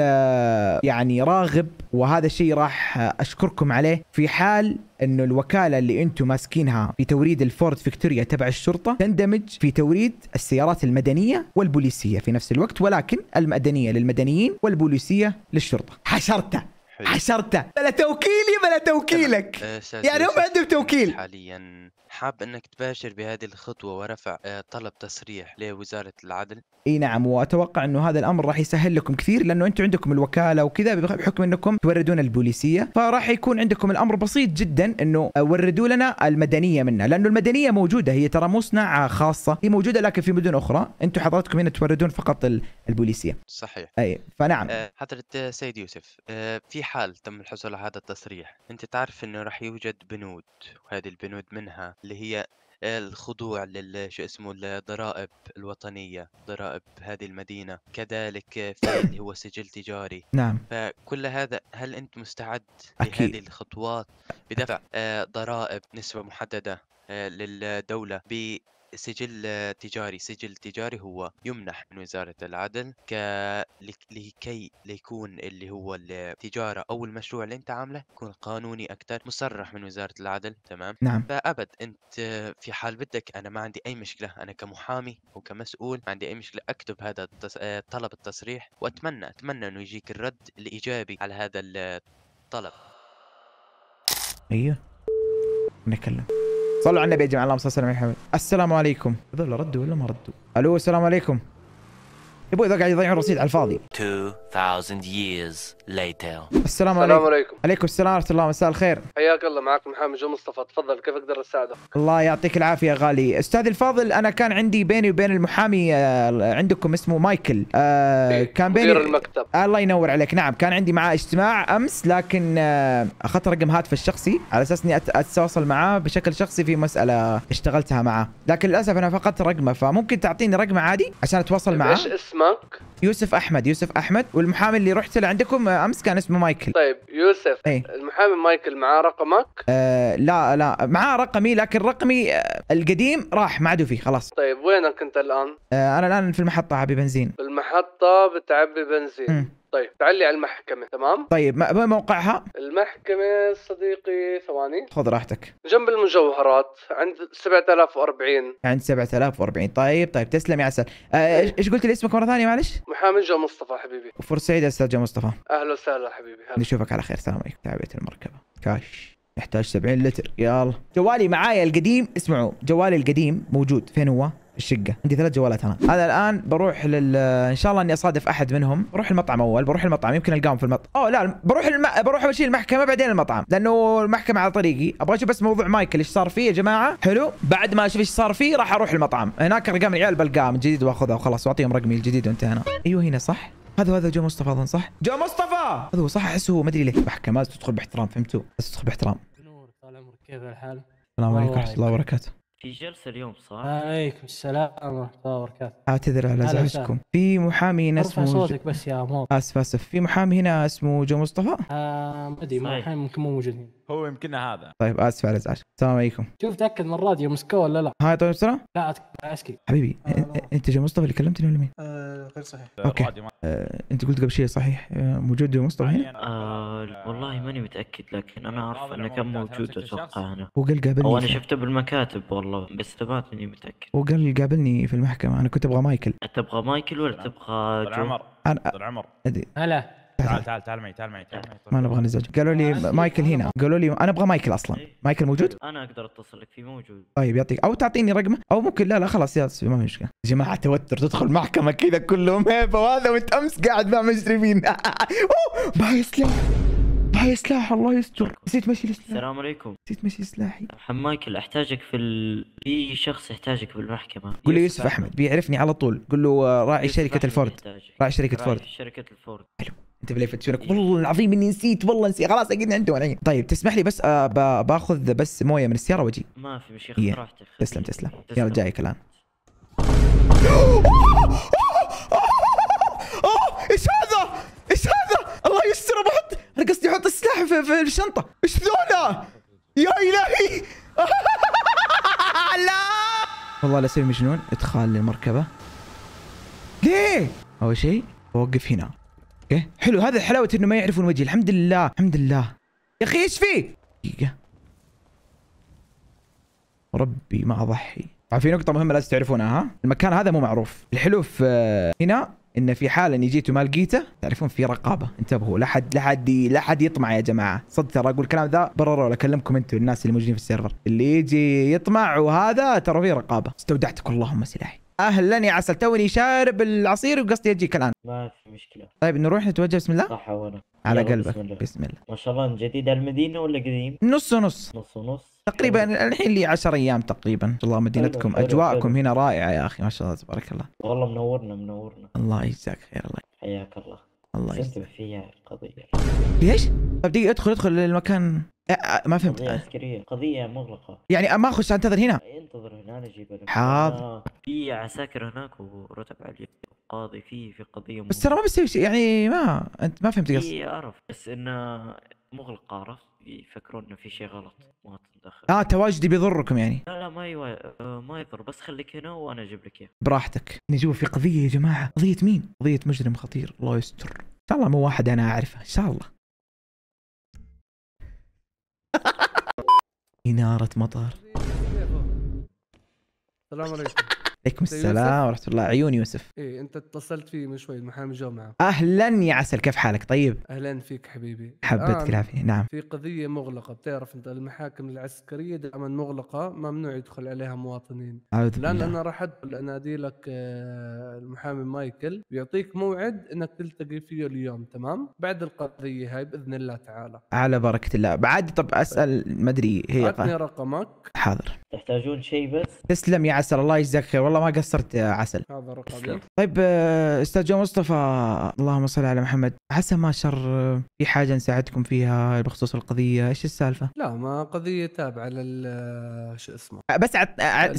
يعني راغب وهذا وهذا الشيء راح اشكركم عليه في حال انه الوكاله اللي انتم ماسكينها في توريد الفورد فيكتوريا تبع الشرطه تندمج في توريد السيارات المدنيه والبوليسيه في نفس الوقت ولكن المدنيه للمدنيين والبوليسيه للشرطه حشرته حشرته بلا توكيلي بلا توكيلك إيه، يعني هم عندهم توكيل حاليا حاب أنك تباشر بهذه الخطوة ورفع آه، طلب تصريح لوزارة العدل اي نعم واتوقع انه هذا الامر راح يسهل لكم كثير لانه انتم عندكم الوكاله وكذا بحكم انكم توردون البوليسيه فراح يكون عندكم الامر بسيط جدا انه آه، وردوا لنا المدنيه منا لانه المدنيه موجوده هي ترى صناعه خاصه هي موجوده لكن في مدن اخرى انتم حضراتكم هنا توردون فقط البوليسيه صحيح اي فنعم آه، حضرة سيد يوسف في حال تم الحصول على هذا التصريح انت تعرف انه راح يوجد بنود وهذه البنود منها اللي هي الخضوع لل شو اسمه الضرائب الوطنيه ضرائب هذه المدينه كذلك في اللي هو سجل تجاري نعم فكل هذا هل انت مستعد أكيد. لهذه الخطوات بدفع آه، ضرائب نسبه محدده آه، للدوله سجل تجاري سجل تجاري هو يمنح من وزارة العدل ك... لكي ليكون اللي هو التجارة أو المشروع اللي أنت عامله يكون قانوني أكثر مصرح من وزارة العدل تمام نعم فأبد أنت في حال بدك أنا ما عندي أي مشكلة أنا كمحامي أو كمسؤول ما عندي أي مشكلة أكتب هذا التص... طلب التصريح وأتمنى أتمنى أنه يجيك الرد الإيجابي على هذا الطلب ايوه نكلم صلوا على النبي يا جماعه اللهم صل وسلم على محمد السلام عليكم هذول ردوا ولا ما ردوا الو السلام عليكم يبو اذا قاعد يضيعون رصيد على الفاضي 2000 years later السلام عليكم السلام عليكم عليكم السلام ورحمه الله مساء الخير حياك الله معك محامي جو مصطفى تفضل كيف اقدر اساعدك الله يعطيك العافيه غالي استاذ الفاضل انا كان عندي بيني وبين المحامي آه، عندكم اسمه مايكل آه إيه، كان بيني مدير المكتب آه الله ينور عليك نعم كان عندي معاه اجتماع امس لكن آه اخذت رقم هاتفه الشخصي على اساس اني اتواصل معاه بشكل شخصي في مساله اشتغلتها معاه لكن للاسف انا فقدت رقمه فممكن تعطيني رقمه عادي عشان اتواصل طيب، معاه ايش اسمك؟ يوسف احمد يوسف احمد والمحامي اللي رحت له عندكم امس كان اسمه مايكل طيب يوسف أي. المحامي مايكل معاه رقمك؟ آه لا لا معاه رقمي لكن رقمي آه القديم راح ما عاد فيه خلاص طيب وينك انت الان؟ آه انا الان في المحطه اعبي بنزين في المحطه بتعبي بنزين م. طيب تعلي على المحكمة تمام طيب ما وين موقعها؟ المحكمة صديقي ثواني خذ راحتك جنب المجوهرات عند 7040 عند 7040 طيب طيب تسلم يا عسل آه، إيه. ايش آه قلت لي اسمك مرة ثانية معلش؟ محامي جو مصطفى حبيبي فرصة سعيدة استاذ جو مصطفى اهلا وسهلا حبيبي أهل. نشوفك على خير السلام عليكم تعبئة المركبة كاش يحتاج 70 لتر يلا جوالي معايا القديم اسمعوا جوالي القديم موجود فين هو؟ الشقه عندي ثلاث جوالات انا هذا الان بروح لل ان شاء الله اني اصادف احد منهم بروح المطعم اول بروح المطعم يمكن القاهم في المطعم او لا بروح الم... بروح اول شيء المحكمه بعدين المطعم لانه المحكمه على طريقي ابغى اشوف بس موضوع مايكل ايش صار فيه يا جماعه حلو بعد ما اشوف ايش صار فيه راح اروح المطعم هناك ارقام العيال بلقاها من جديد واخذها وخلاص واعطيهم رقمي الجديد وانتهينا ايوه هنا صح هذا هذا جو مصطفى اظن صح؟ جو مصطفى هذا هو صح احسه ما ادري ليه محكمه تدخل باحترام فهمتوا؟ بس تدخل باحترام. نور طال عمرك كيف الحال؟ السلام عليكم ورحمه الله وبركاته. في جلسة اليوم صح؟ عليكم السلام ورحمة الله وبركاته. اعتذر على ازعاجكم. في محامي هنا اسمه صوتك بس يا عمور. اسف اسف، في محامي هنا اسمه جو مصطفى؟ آه ما ادري ممكن مو موجود هنا. هو يمكن هذا. طيب اسف على ازعاجكم السلام عليكم. شوف تاكد من الراديو مسكوه ولا لا؟ هاي طيب السلام لا اسكي حبيبي آه انت جو مصطفى اللي كلمتني ولا مين؟ آه غير صحيح اوكي آه انت قلت قبل شيء صحيح أه، موجود جو مصطفى هنا؟ يعني آه والله ماني متاكد لكن انا اعرف انه كان موجود اتوقع هنا هو قال قابلني وانا شفته بالمكاتب والله بس ثبات اني متاكد هو قال قابلني في المحكمه انا كنت ابغى مايكل تبغى مايكل ولا تبغى جو؟ عمر انا عمر هلا تعال تعال تعال معي تعال معي تعال معي ما نبغى نزعج قالوا لي آه، مايكل هنا آه. قالوا لي انا ابغى مايكل اصلا إيه. مايكل موجود؟ انا اقدر اتصل لك فيه موجود طيب يعطيك او تعطيني رقمه او ممكن لا لا خلاص يا ما في مشكله يا جماعه توتر تدخل محكمه كذا كلهم هيبه وهذا وانت امس قاعد مع مجرمين باي سلاح باي سلاح الله يستر نسيت ماشي السلاح السلام عليكم نسيت ماشي سلاحي مايكل احتاجك في ال... في شخص يحتاجك بالمحكمه قول له يوسف احمد بيعرفني على طول قول له آه، راعي شركه الفورد راعي شركه فورد شركه الفورد حلو انت في يفتشونك والله العظيم اني نسيت والله نسيت خلاص اكيد عندهم الحين طيب تسمح لي بس آه باخذ بس مويه من السياره واجي ما في مشكله راحتك تسلم تسلم يلا جايك الان ايش هذا؟ ايش هذا؟ الله يستر بحط انا قصدي احط السلاح في الشنطه ايش ذولا؟ يا الهي لا والله لا سوي مجنون ادخال للمركبه ليه؟ اول شيء اوقف هنا اوكي حلو هذا حلاوه انه ما يعرفون وجهي الحمد لله الحمد لله يا اخي ايش فيه دقيقه ربي ما اضحي طبعا آه، في نقطة مهمة لازم تعرفونها ها؟ المكان هذا مو معروف، الحلو آه، في هنا انه في حال اني جيت وما لقيته تعرفون في رقابة، انتبهوا لا حد لا حد لا حد يطمع يا جماعة، صدق ترى اقول الكلام ذا برر ولا اكلمكم انتم الناس اللي موجودين في السيرفر، اللي يجي يطمع وهذا ترى في رقابة، استودعتك اللهم سلاحي. اهلا يا عسل توني شارب العصير وقصدي اجيك الان ما في مشكله طيب نروح نتوجه بسم الله صح وانا على قلبك بسم الله. بسم الله ما شاء الله جديد على المدينه ولا قديم نص ونص نص ونص تقريبا الحين لي 10 ايام تقريبا ما شاء الله مدينتكم حلو. اجواءكم حلو. هنا رائعه يا اخي ما شاء الله تبارك الله والله منورنا منورنا الله يجزاك خير الله حياك الله الله يسلمك فيها القضيه ليش؟ طيب، دقيقه ادخل ادخل المكان ما فهمت قضية عسكرية قضية مغلقة يعني ما اخش انتظر هنا انتظر هنا انا اجيب لك حاضر آه. في عساكر هناك ورتب علي قاضي في في قضية مغلقة. بس ترى ما بيسوي شيء يعني ما انت ما فهمت قصدي اي اعرف بس انه مغلقة عرفت يفكرون انه في شيء غلط ما تتدخل اه تواجدي بيضركم يعني لا لا ما يو... آه، ما يضر بس خليك هنا وانا اجيب لك اياه براحتك نشوف في قضية يا جماعة قضية مين؟ قضية مجرم خطير الله يستر ان شاء الله مو واحد انا اعرفه ان شاء الله إنارة مطر السلام عليكم عليكم السلام ورحمه الله عيون يوسف ايه انت اتصلت فيه من شوي محامي جو اهلا يا عسل كيف حالك طيب اهلا فيك حبيبي حبتك العافيه نعم في قضيه مغلقه بتعرف انت المحاكم العسكريه دائما مغلقه ممنوع يدخل عليها مواطنين لان انا راح ادخل انادي لك آه، المحامي مايكل بيعطيك موعد انك تلتقي فيه اليوم تمام بعد القضيه هاي باذن الله تعالى على بركه الله بعد طب اسال ما ادري هي اعطني رقمك حاضر تحتاجون شيء بس تسلم يا عسل الله يجزاك خير والله ما قصرت عسل طيب آه، استاذ جو مصطفى اللهم صل على محمد عسى ما شر آه، في حاجه نساعدكم فيها بخصوص القضيه ايش السالفه؟ لا ما قضيه تابعه لل آه، شو اسمه بس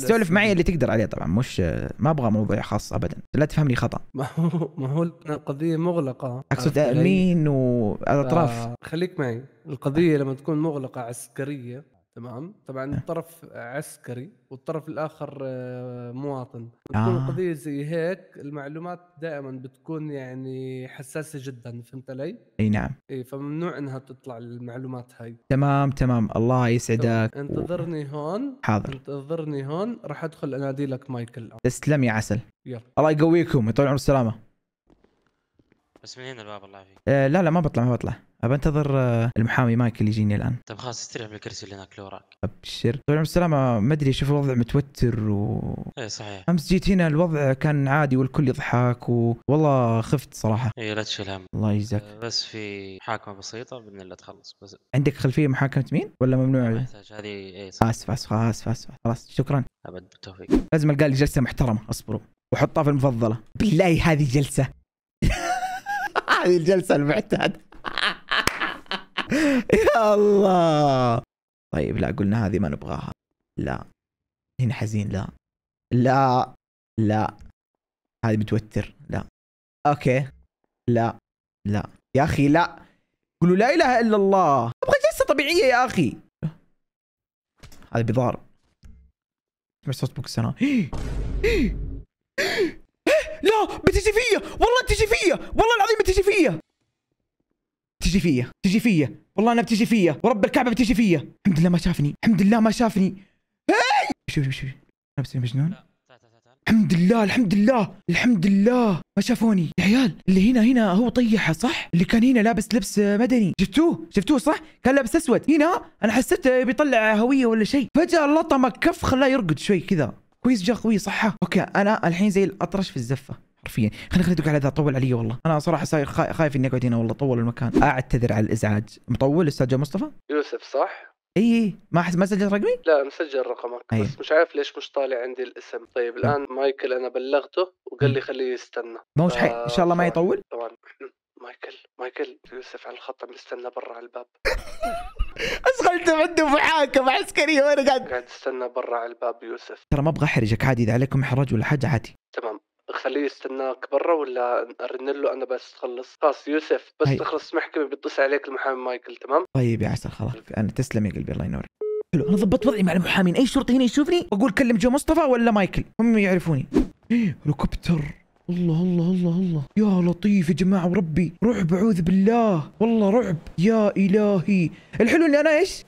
سولف معي اللي تقدر عليه طبعا مش ما ابغى موضوع خاص ابدا لا تفهمني خطا ما هو ما هو القضيه مغلقه اقصد مين والاطراف خليك معي القضيه لما تكون مغلقه عسكريه تمام طبعا الطرف نعم. عسكري والطرف الاخر آه، مواطن تكون آه. قضيه زي هيك المعلومات دائما بتكون يعني حساسه جدا فهمت علي اي نعم اي فممنوع انها تطلع المعلومات هاي تمام تمام الله يسعدك تمام. انتظرني هون حاضر انتظرني هون راح ادخل انادي لك مايكل تسلم يا عسل يلا الله يقويكم يطول عمر السلامه بس من هنا الباب الله يعافيك آه لا لا ما بطلع ما بطلع ابى انتظر آه، المحامي المحامي مايكل يجيني الان طب خلاص استريح بالكرسي اللي هناك اللي وراك ابشر طبعا السلامة آه، ما ادري شوف الوضع متوتر و اي صحيح امس جيت هنا الوضع كان عادي والكل يضحك و... والله خفت صراحة اي لا تشيل هم الله يجزاك آه، بس في محاكمة بسيطة باذن الله تخلص بس عندك خلفية محاكمة مين ولا ممنوع؟ ما يحتاج هذه اي صح اسف اسف اسف اسف خلاص شكرا ابد بالتوفيق لازم القى لي جلسة محترمة اصبروا وحطها في المفضلة بالله هذه جلسة هذه الجلسه المعتاده يا الله طيب لا قلنا هذه ما نبغاها لا هنا حزين لا لا لا هذه متوتر لا اوكي لا لا يا اخي لا قولوا لا اله الا الله ابغى جلسه طبيعيه يا اخي هذا بضار بس صوت بوكس انا لا بتجي فيا والله بتجي فيا والله العظيم بتجي فيا بتجي فيا بتجي فيا والله انا بتجي فيا ورب الكعبه بتجي فيا الحمد لله ما شافني الحمد لله ما شافني هاي شوف شوف شوف انا بصير مجنون الحمد لله الحمد لله الحمد لله ما شافوني يا عيال اللي هنا هنا هو طيحه صح اللي كان هنا لابس لبس مدني شفتوه شفتوه صح كان لابس اسود هنا انا حسيت بيطلع هويه ولا شيء فجاه لطمه كف خلاه يرقد شوي كذا كويس جا قوي صحه اوكي انا الحين زي الاطرش في الزفه حرفيا خليني خليني ادق على ذا طول علي والله انا صراحه صاير خايف اني اقعد هنا والله طول المكان اعتذر على الازعاج مطول استاذ مصطفى يوسف صح اي ما حس ما سجلت رقمي؟ لا مسجل رقمك أيه. بس مش عارف ليش مش طالع عندي الاسم، طيب الان مايكل انا بلغته وقال لي خليه يستنى ما هو ف... حي ان شاء الله ما يطول؟ طبعا مايكل مايكل يوسف على الخط مستنى برا على الباب اشغلته عنده محاكمة عسكرية وانا قاعد قاعد استنى برا على الباب يوسف ترى ما ابغى احرجك عادي اذا عليكم حرج ولا حاجة عادي تمام خليه يستناك برا ولا ارن له انا بس تخلص خلاص يوسف بس هي. طيب. تخلص محكمة بيتصل عليك المحامي مايكل تمام طيب يا عسل خلاص انا تسلم يا قلبي الله ينورك حلو انا ضبطت وضعي مع المحامين اي شرطي هنا يشوفني واقول كلم جو مصطفى ولا مايكل هم يعرفوني هليكوبتر الله الله الله الله يا لطيف يا جماعه وربي رعب اعوذ بالله والله رعب يا الهي الحلو اني انا ايش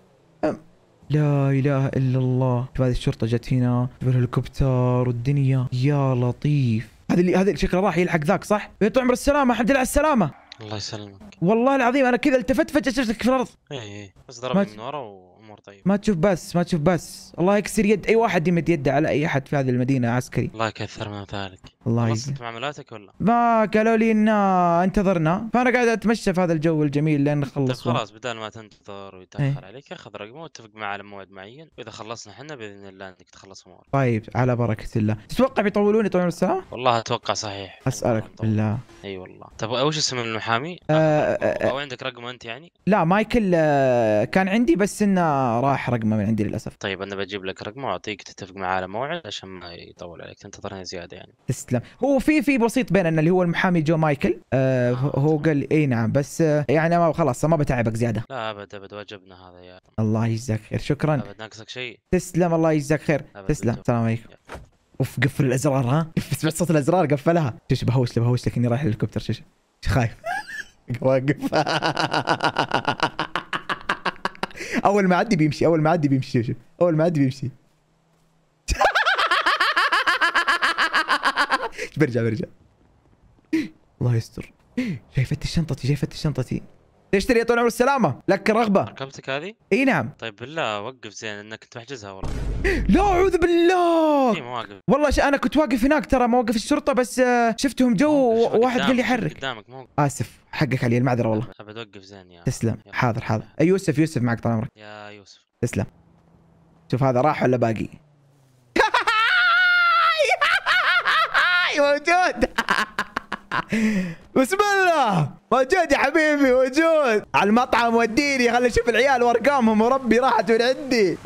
لا اله الا الله شوف هذه الشرطه جت هنا شوف الهليكوبتر والدنيا يا لطيف هذا اللي هذا شكله راح يلحق ذاك صح يطلع عمر السلامه الحمد لله على السلامه الله يسلمك والله العظيم انا كذا التفت فجاه شفتك في الارض اي اي بس ضربني من ورا وامور طيبه ما تشوف بس ما تشوف بس الله يكسر يد اي واحد يمد يده على اي احد في هذه المدينه عسكري الله يكثر من ذلك الله خلصت معاملاتك ولا؟ ما قالوا لي ان انتظرنا فانا قاعد اتمشى في هذا الجو الجميل لين طيب نخلص خلاص بدل ما تنتظر إيه. ويتاخر ايه؟ عليك اخذ رقمه واتفق معه على موعد معين واذا خلصنا احنا باذن الله انك تخلص امورك طيب على بركه الله تتوقع بيطولون يطولون الساعه؟ والله اتوقع صحيح اسالك بالله اي أيوة والله طب وش اسم المحامي؟ أه آه،, أه او عندك رقمه انت يعني؟ لا مايكل آه، كان عندي بس انه راح رقمه من عندي للاسف طيب انا بجيب لك رقمه واعطيك تتفق معه على موعد عشان ما يطول عليك تنتظرنا زياده يعني تسلم هو في في بسيط بيننا اللي هو المحامي جو مايكل آه هو آه. قال اي نعم بس آه يعني ما خلاص ما بتعبك زياده لا ابد ابد واجبنا هذا يا الله يجزاك خير شكرا ابد ناقصك شيء تسلم الله يجزاك خير تسلم السلام عليكم اوف قفل الازرار ها سمعت صوت الازرار قفلها شوف بهوش بهوش لك اني رايح الهليكوبتر شوف خايف واقف اول ما عدي بيمشي اول ما عدي بيمشي شوف اول ما عدي بيمشي برجع برجع الله يستر جاي فتش شنطتي جاي فتش شنطتي تشتري يا طول العمر السلامة لك الرغبة رقمتك هذه؟ اي نعم طيب بالله وقف زين انك كنت محجزها والله لا اعوذ بالله في مواقف والله ش... انا كنت واقف هناك ترى مواقف الشرطة بس آه، شفتهم جو وواحد قال لي حرك قدامك مو اسف حقك علي المعذرة والله طيب، ابد وقف زين يا تسلم حاضر حاضر يوسف يوسف معك طال عمرك يا يوسف تسلم شوف هذا راح ولا باقي؟ هاي موجود بسم الله موجود يا حبيبي موجود على المطعم وديني خلي اشوف العيال وارقامهم وربي راحت من عندي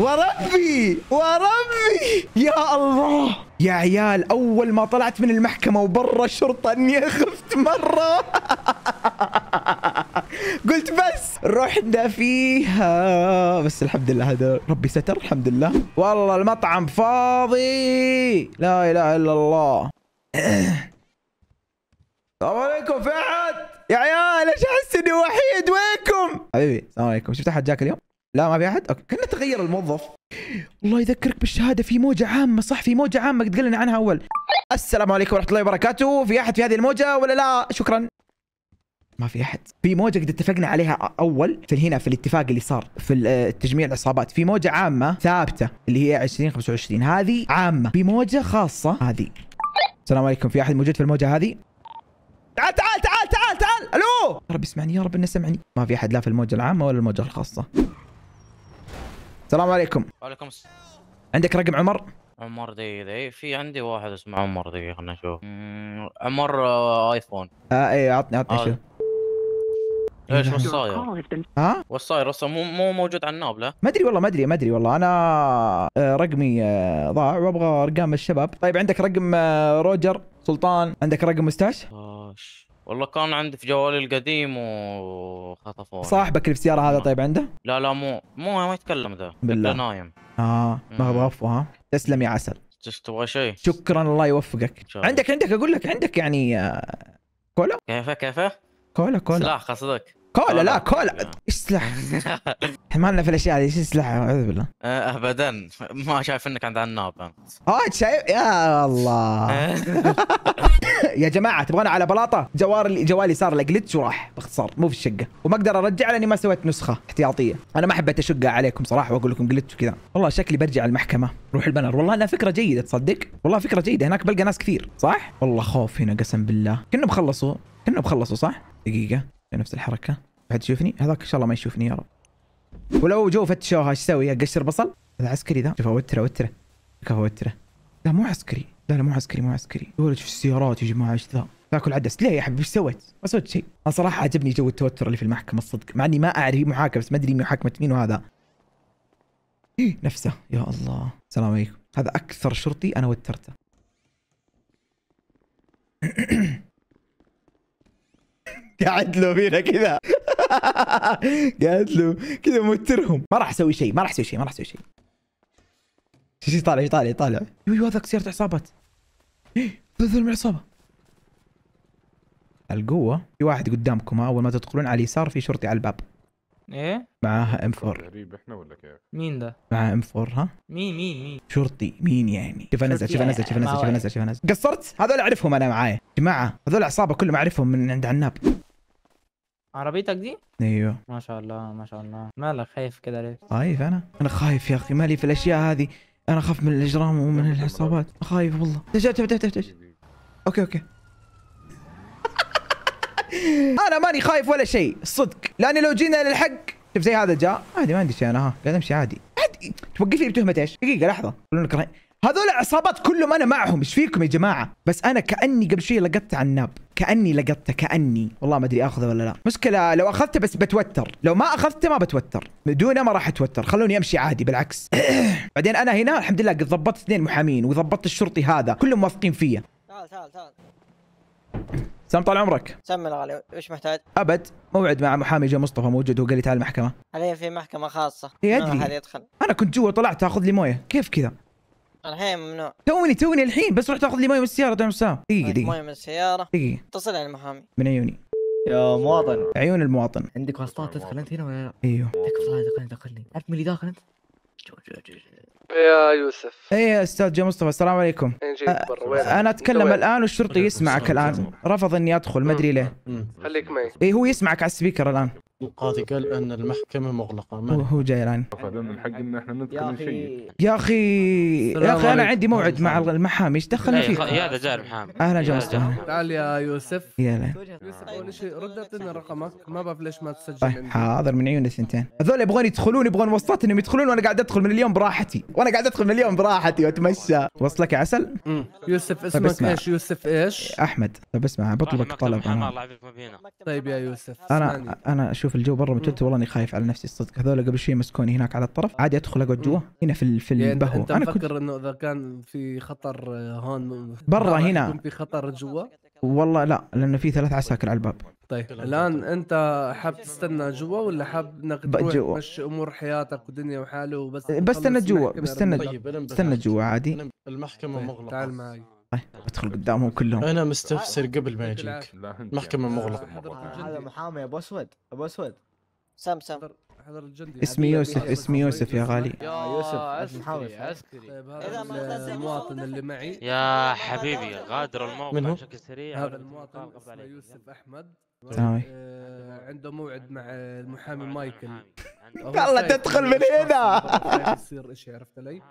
وربي وربي يا الله يا عيال اول ما طلعت من المحكمه وبرا الشرطه اني خفت مره قلت بس رحنا فيها بس الحمد لله هذا ربي ستر الحمد لله والله المطعم فاضي لا اله الا الله السلام عليكم في احد يا عيال ايش احس اني وحيد وينكم حبيبي السلام عليكم شفت احد جاك اليوم لا ما في احد اوكي كنا تغير الموظف الله يذكرك بالشهاده في موجه عامه صح في موجه عامه قد قلنا عنها اول السلام عليكم ورحمه الله وبركاته في احد في هذه الموجه ولا لا شكرا ما في احد في موجه قد اتفقنا عليها اول في هنا في الاتفاق اللي صار في تجميع العصابات في موجه عامه ثابته اللي هي 20 25 هذه عامه في موجه خاصه هذه السلام عليكم في احد موجود في الموجه هذه تعال تعال تعال تعال تعال الو يا رب اسمعني يا رب انه سمعني ما في احد لا في الموجه العامه ولا الموجه الخاصه السلام عليكم وعليكم السلام عندك رقم عمر؟ عمر دي دي في عندي واحد اسمه عمر دي خلنا نشوف عمر ايفون اه, آه، اي عطني عطني آه. ايش وش صاير؟ ها؟ وش صاير اصلا مو مو موجود على الناب لا؟ ما ادري والله ما ادري ما ادري والله انا آه، رقمي آه، ضاع وابغى ارقام الشباب، طيب عندك رقم روجر سلطان عندك رقم مستاش؟ والله كان عندي في جوالي القديم وخطفوه صاحبك اللي في السياره هذا طيب عنده؟ لا لا مو مو ما يتكلم ذا بالله نايم اه ما غفوا ها تسلم يا عسل تبغى شيء شكرا الله يوفقك عندك عندك اقول لك عندك يعني آه، كولا كيفه كيفه كولا كولا سلاح قصدك كولا لا كولا ايش سلاح؟ احنا ما لنا في الاشياء هذه ايش سلاح اعوذ بالله أه، ابدا ما شايف انك عند عناب انت اه شايف يا الله يا جماعه تبغانا على بلاطه جوار جوالي صار له جلتش وراح باختصار مو في الشقه وما اقدر ارجع لاني ما سويت نسخه احتياطيه انا ما حبيت اشقها عليكم صراحه واقول لكم جلتش وكذا والله شكلي برجع المحكمه روح البنر والله انها فكره جيده تصدق والله فكره جيده هناك بلقى ناس كثير صح والله خوف هنا قسم بالله كنا مخلصوا كنا مخلصوا صح دقيقه نفس الحركه بعد يشوفني هذاك ان شاء الله ما يشوفني يا رب ولو جو فتشوها ايش اسوي اقشر بصل هذا عسكري ذا شوف اوتره اوتره كيف اوتره لا مو عسكري لا لا مو عسكري مو عسكري ولا شوف السيارات يا جماعه ايش ذا تاكل عدس ليه يا حبيبي ايش سويت؟ ما سويت شيء انا صراحه عجبني جو التوتر اللي في المحكمه الصدق مع اني ما اعرف محاكمه بس ما ادري محاكمه مين وهذا إيه نفسه يا الله السلام عليكم هذا اكثر شرطي انا وترته قاعد له فينا كذا قاعد له كذا موترهم ما راح اسوي شيء ما راح اسوي شيء ما راح اسوي شيء شي طالع طالع طالع يو هذاك سيارة عصابات ذل إيه، من العصابة القوة في واحد قدامكم اول ما تدخلون على اليسار في شرطي على الباب ايه معاها ام 4 غريب احنا ولا كيف؟ مين ده؟ معاها ام 4 ها؟ مين مين مين؟ شرطي مين يعني؟ شوف انزل شوف انزل شوف انزل شوف انزل شوف قصرت؟ هذول اعرفهم انا معايا جماعة هذول عصابة كلهم اعرفهم من عند عناب عربيتك دي؟ ايوه ما شاء الله ما شاء الله مالك خايف كده ليه؟ خايف انا؟ انا خايف يا اخي مالي في الاشياء هذه انا اخاف من الاجرام ومن العصابات خايف والله اوكي اوكي انا ماني خايف ولا شيء صدق لاني لو جينا للحق شوف زي هذا جاء عادي ما عندي شيء انا ها قاعد امشي عادي عادي توقف لي بتهمه ايش؟ دقيقه لحظه يقولون لك هذول عصابات كلهم انا معهم ايش فيكم يا جماعه بس انا كاني قبل شوي لقطت عناب كاني لقطته كاني والله ما ادري اخذه ولا لا مشكله لو اخذته بس بتوتر لو ما اخذته ما بتوتر بدونه ما راح اتوتر خلوني امشي عادي بالعكس بعدين انا هنا الحمد لله قد ضبطت اثنين محامين وضبطت الشرطي هذا كلهم موافقين فيا تعال تعال تعال سام طال عمرك سم الغالي وش محتاج ابد موعد مع محامي جو مصطفى موجود وقال لي تعال المحكمه علي في محكمه خاصه اي ادري هذا يدخل انا كنت جوا طلعت اخذ لي مويه كيف كذا الحين ممنوع توني توني الحين بس روح تاخذ لي ماي من السياره دعم السلام دقيقه دقيقه ماي من السياره دقيقه اتصل على المحامي من عيوني يا مواطن عيون المواطن عندك واسطات تدخل انت هنا ولا لا؟ ايوه تكفى دخلني دخلني تعرف مين اللي داخل انت؟ يا يوسف ايه استاذ جو مصطفى السلام عليكم إيه، انا اتكلم الان والشرطي يسمعك الان رفض اني ادخل ما ادري ليه خليك معي ايه هو يسمعك على السبيكر الان القاضي قال ان المحكمه مغلقه ما هو, جاي الان من حق ان احنا نذكر شيء يا اخي يا اخي انا عندي موعد مع المحامي ايش دخلني إيه، فيك؟ يا هذا جاي المحامي اهلا جماعه تعال يا يوسف يا يلا يوسف اول شيء رد اعطينا رقمك ما بعرف ليش ما تسجل طيب، حاضر من عيون الثنتين هذول يبغون يدخلون يبغون وسطات انهم يدخلون وانا قاعد ادخل من اليوم براحتي وانا قاعد ادخل من اليوم براحتي واتمشى وصلك يا عسل؟ يوسف طيب، اسمك ايش يوسف ايش؟ احمد طيب اسمع بطلبك طلب انا طيب يا يوسف انا انا اشوف اشوف الجو برا متوتر والله اني خايف على نفسي الصدق هذول قبل شوي مسكوني هناك على الطرف عادي ادخل اقعد جوا هنا في في يعني البهو انت انا كنت انه اذا كان في خطر آه، هون برا هنا في خطر جوا والله لا لانه في ثلاث عساكر على الباب طيب الان انت حاب تستنى جوا ولا حاب انك تروح امور حياتك ودنيا وحاله وبس بستنى طيب. جوا بستنى استنى جوا عادي المحكمه طيب، مغلقه تعال معي طيب بدخل قدامهم كلهم انا مستفسر قبل ما يجيك المحكمه مغلقه هذا محامي ابو اسود ابو اسود سام سام حضر الجندي اسمي يوسف اسمي يوسف يا غالي يا آه، يوسف عسكري عسكري المواطن اللي معي يا حبيبي غادر الموقع بشكل سريع هذا المواطن اسمه يوسف احمد آه، عنده موعد مع المحامي مايكل يلا تدخل من هنا يصير ايش عرفت علي؟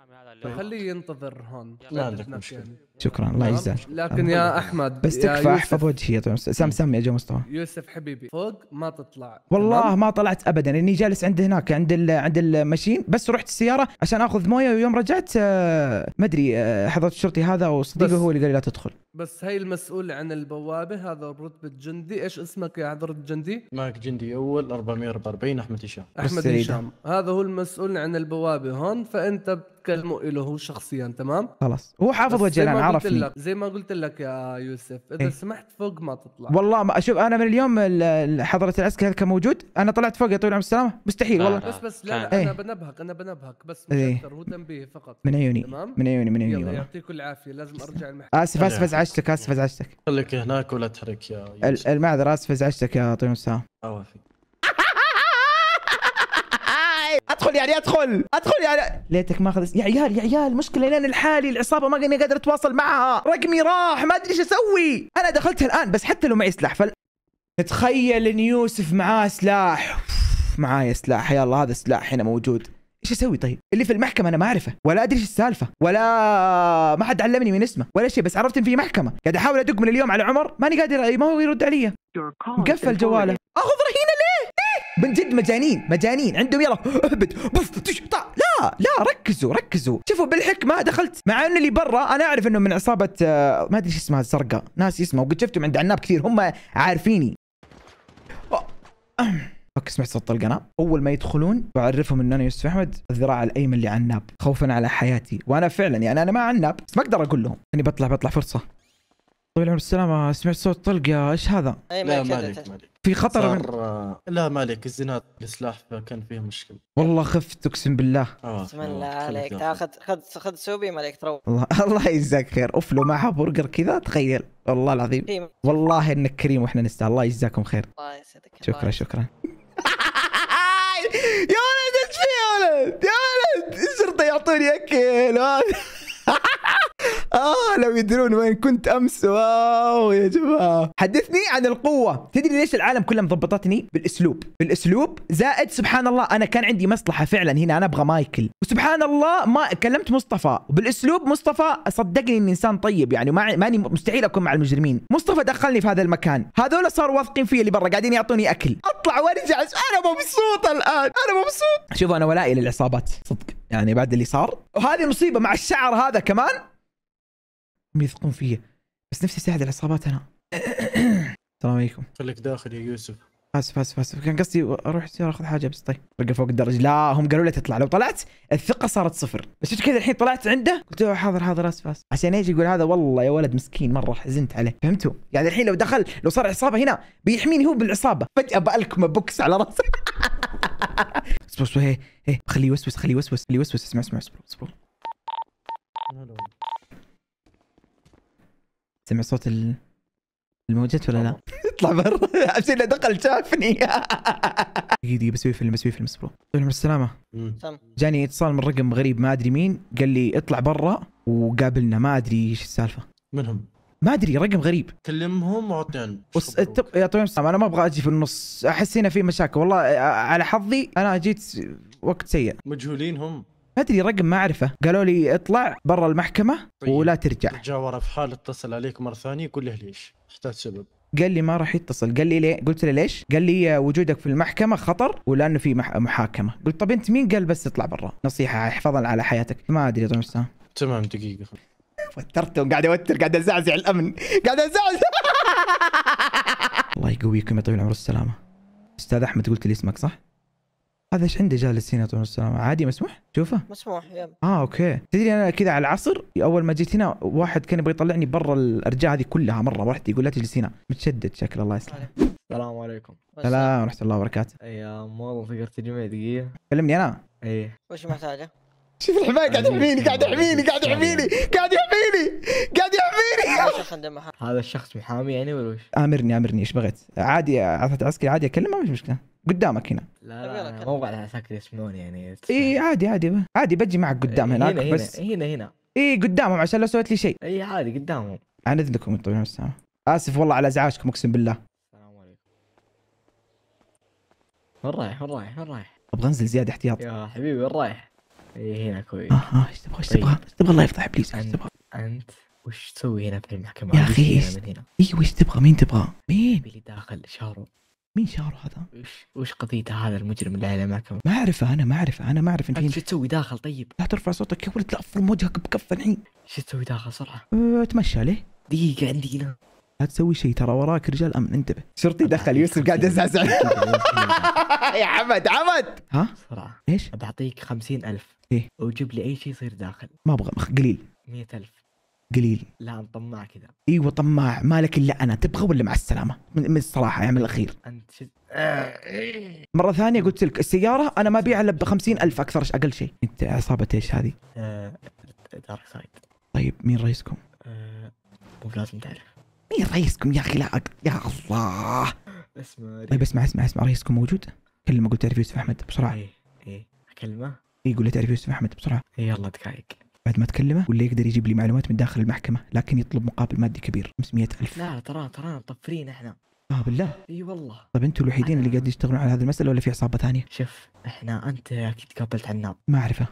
فخليه ينتظر هون لا عندك مشكله يعني. شكرا الله يجزاك لكن يا احمد بس تكفى احفظ وجهي يا طيب، طويل سام سمي يا مصطفى يوسف حبيبي فوق ما تطلع والله ما طلعت ابدا اني جالس عند هناك عند الـ عند المشين بس رحت السياره عشان اخذ مويه ويوم رجعت آه، ما ادري آه، حضرت الشرطي هذا وصديقه هو اللي قال لي لا تدخل بس هي المسؤول عن البوابه هذا رتبه جندي ايش اسمك يا حضره جندي؟ معك جندي اول 444 احمد هشام احمد هشام هذا هو المسؤول عن البوابه هون فانت تكلموا له هو شخصيا تمام خلاص هو حافظ وجهي انا عرفني لك زي ما قلت لك يا يوسف اذا إيه؟ سمحت فوق ما تطلع والله ما اشوف انا من اليوم حضره العسكري هذا كان موجود انا طلعت فوق يا طويل العمر السلامه مستحيل والله بس بس لا, لا إيه؟ انا بنبهك انا بنبهك بس مش إيه؟ هو تنبيه فقط من عيوني تمام من عيوني من عيوني يلا يعطيك العافيه لازم ارجع المحكمه اسف اسف ازعجتك اسف ازعجتك خليك هناك ولا تحرك يا المعذره اسف ازعجتك يا طويل العمر السلامه لعيب ادخل يعني ادخل ادخل يعني ليتك ما اخذ يا عيال يا عيال مشكله لين الحالي العصابه ما قادر اتواصل معها رقمي راح ما ادري ايش اسوي انا دخلتها الان بس حتى لو معي سلاح فل... تخيل ان يوسف معاه سلاح معايا سلاح يلا هذا السلاح هنا موجود ايش اسوي طيب؟ اللي في المحكمه انا ما اعرفه، ولا ادري ايش السالفه، ولا ما حد علمني من اسمه، ولا شيء بس عرفت ان في محكمه، قاعد احاول ادق من اليوم على عمر، ماني قادر ما هو يرد علي. مقفل جواله، اخذ رهينه ليه؟ من جد مجانين مجانين عندهم يلا اهبد بف تش لا لا ركزوا ركزوا شوفوا بالحكمه دخلت مع ان اللي برا انا اعرف انه من عصابه ما ادري ايش اسمها الزرقاء ناس اسمه وقد شفتهم عند عناب كثير هم عارفيني أه، اوكي سمعت صوت القناة اول ما يدخلون بعرفهم ان انا يوسف احمد الذراع الايمن لعناب خوفا على حياتي وانا فعلا يعني انا ما عناب بس ما اقدر اقول لهم اني بطلع بطلع فرصه طويل العمر السلامة سمعت صوت طلقة ايش هذا؟ اي لا مالك مالك في خطر صار... من... آه، لا مالك الزناد السلاح كان فيه مشكلة والله خفت اقسم بالله آه، آه، بسم الله عليك تاخذ خذ خذ سوبي سوبي مالك تروح الله الله يجزاك خير اوف لو معها برجر كذا تخيل والله العظيم إيه، والله انك كريم واحنا نستاهل الله يجزاكم خير الله يسعدك شكرا شكرا يا ولد ايش في يا ولد يا ولد الشرطة يعطوني اكل اه لو يدرون وين كنت امس واو يا جماعه حدثني عن القوه تدري ليش العالم كلها مضبطتني بالاسلوب بالاسلوب زائد سبحان الله انا كان عندي مصلحه فعلا هنا انا ابغى مايكل وسبحان الله ما كلمت مصطفى وبالاسلوب مصطفى صدقني اني انسان طيب يعني ما ماني مستحيل اكون مع المجرمين مصطفى دخلني في هذا المكان هذول صاروا واثقين في اللي برا قاعدين يعطوني اكل اطلع وارجع انا مبسوط الان انا مبسوط شوفوا انا ولائي للعصابات صدق يعني بعد اللي صار وهذه مصيبه مع الشعر هذا كمان هم يثقون فيه بس نفسي اساعد العصابات انا السلام عليكم خليك داخل يا يوسف اسف اسف اسف كان قصدي اروح السياره اخذ حاجه بس طيب وقف فوق الدرج لا هم قالوا لي تطلع لو طلعت الثقه صارت صفر بس كذا الحين طلعت عنده قلت له حاضر حاضر اسف اسف عشان يجي يقول هذا والله يا ولد مسكين مره حزنت عليه فهمتوا يعني الحين لو دخل لو صار عصابه هنا بيحميني هو بالعصابه فجاه بالكم بوكس على راسه اصبر اصبر هي هي خليه يوسوس خليه يوسوس خليه يوسوس اسمع اسمع اصبر اصبر سمع صوت ال... الموجات ولا لا؟ اطلع برا عشان لا دخل شافني دقيقة دقيقه بسوي فيلم بسوي فيلم اصبروا طول طيب، عمر السلامة جاني اتصال من رقم غريب ما ادري مين قال لي اطلع برا وقابلنا ما ادري ايش السالفة منهم؟ ما ادري رقم غريب كلمهم واعطيهم يا طويل السلامه انا ما ابغى اجي في النص احس هنا في مشاكل والله على حظي انا جيت وقت سيء مجهولين هم ادري رقم ما اعرفه قالوا لي اطلع برا المحكمه طيب. ولا ترجع تجاوره في حال اتصل عليك مره ثانيه قول له ليش احتاج سبب قال لي ما راح يتصل قال لي ليه قلت له ليش قال لي وجودك في المحكمه خطر ولانه في محاكمه قلت طب انت مين قال بس اطلع برا نصيحه حفاظا على حياتك ما ادري طبعا سام تمام دقيقه وترته قاعد اوتر قاعد ازعزع الامن قاعد ازعزع الله يقويكم يا طويل العمر والسلامه استاذ احمد قلت لي اسمك صح هذا ايش عنده جالس هنا طول السلام عادي مسموح شوفه مسموح يب اه اوكي تدري انا كذا على العصر اول ما جيت هنا واحد كان يبغى يطلعني برا الارجاء هذه كلها مره واحد يقول لا تجلس هنا متشدد شكله الله يسلمك السلام عليكم السلام ورحمه الله وبركاته يا والله فكرت تجمع دقيقه كلمني انا ايه وش محتاجه شوف الحماية قاعد يحميني قاعد يحميني قاعد يحميني قاعد يحميني قاعد يحميني هذا الشخص محامي يعني ولا وش؟ امرني امرني ايش بغيت؟ عادي عفت عسكري عادي اكلمه مش مشكله قدامك هنا لا طيب، لا مو على فكره يسمعوني يعني اي عادي عادي عادي بجي معك قدام هناك هنا بس هنا هنا اي قدامهم عشان لو سويت لي شيء اي عادي قدامهم عن اذنكم طويل السلامه اسف والله على ازعاجكم اقسم بالله السلام عليكم وين رايح وين رايح وين رايح ابغى انزل زياده احتياط يا حبيبي وين رايح؟ اي هنا كويس آه،, اه ايش تبغى ايش طيب. تبغى؟ ايش تبغى الله يفضح ابليس ايش تبغى؟ انت وش تسوي هنا في المحكمه؟ يا اخي ايوه ايش تبغى؟ مين تبغى؟ مين؟ اللي داخل شارو مين شارو هذا؟ وش وش قضيته هذا المجرم اللي على محكمة؟ ما اعرفه انا ما اعرفه انا ما اعرف انت شو تسوي داخل طيب؟ لا ترفع صوتك يا ولد لا افرم وجهك بكف الحين شو تسوي داخل سرعة؟ أه، اتمشى ليه؟ دقيقة عندي هنا لا تسوي شيء ترى وراك رجال امن انتبه شرطي دخل يوسف قاعد يزعزع يا حمد حمد ها؟ بسرعة ايش؟ بعطيك خمسين ألف ايه وجيب لي أي شيء يصير داخل ما أبغى قليل مية ألف قليل لا طماع كذا ايوه طماع مالك الا انا تبغى ولا مع السلامه من, الصراحه يعني من الاخير انت آه. مره ثانيه قلت لك السياره انا ما ابيعها الا ب 50000 اكثر اقل شيء انت عصابه ايش هذه؟ دارك آه، سايد طيب مين رئيسكم؟ مو آه، لازم تعرف مين رئيسكم يا اخي لا أك... يا الله اسمع طيب اسمع اسمع اسمع رئيسكم موجود؟ كلمه قلت تعرف يوسف احمد بسرعه ايه ايه اكلمه؟ اي قول تعرف يوسف احمد بسرعه إيه، يلا دقائق بعد ما تكلمه ولا يقدر يجيب لي معلومات من داخل المحكمه لكن يطلب مقابل مادي كبير 500000 لا ترى ترى مطفرين احنا اه بالله اي والله طيب انتم الوحيدين اللي قاعدين يشتغلون على هذه المساله ولا في عصابه ثانيه؟ شوف احنا انت اكيد قابلت عناب ما اعرفه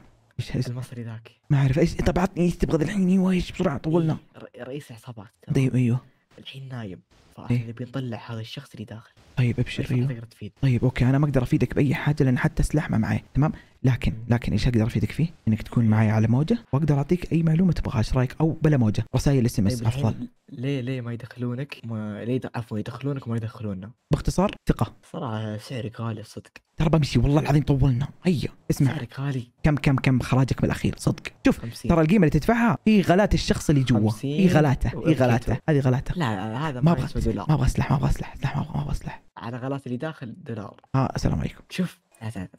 ايش المصري ذاك ما اعرف ايش طب عطني ايش تبغى الحين ايوه ايش بسرعه طولنا رئيس عصابات ايوه ايوه الحين نايم فاحنا إيه. نبي نطلع هذا الشخص اللي داخل طيب ابشر ايوه تقدر تفيد طيب اوكي انا ما اقدر افيدك باي حاجه لان حتى سلاح ما معي تمام لكن لكن ايش اقدر افيدك فيه؟ انك تكون معي على موجه واقدر اعطيك اي معلومه تبغاها ايش رايك؟ او بلا موجه رسائل اس ام اس افضل ليه ليه ما يدخلونك ما ليه عفوا يدخلونك وما يدخلونا؟ باختصار ثقه صراحه سعرك غالي صدق ترى بمشي والله العظيم طولنا هيا أيوه، اسمع سعرك غالي كم كم كم خراجك بالاخير صدق شوف ترى القيمه اللي تدفعها هي غلات الشخص اللي جوا هي غلاته هي غلاته هذه غلاته لا هذا ما ابغى دولار ما ابغى اسلح ما ابغى اسلح سلاح ما ابغى ما ابغى اسلح على غلاف اللي داخل دولار اه السلام عليكم شوف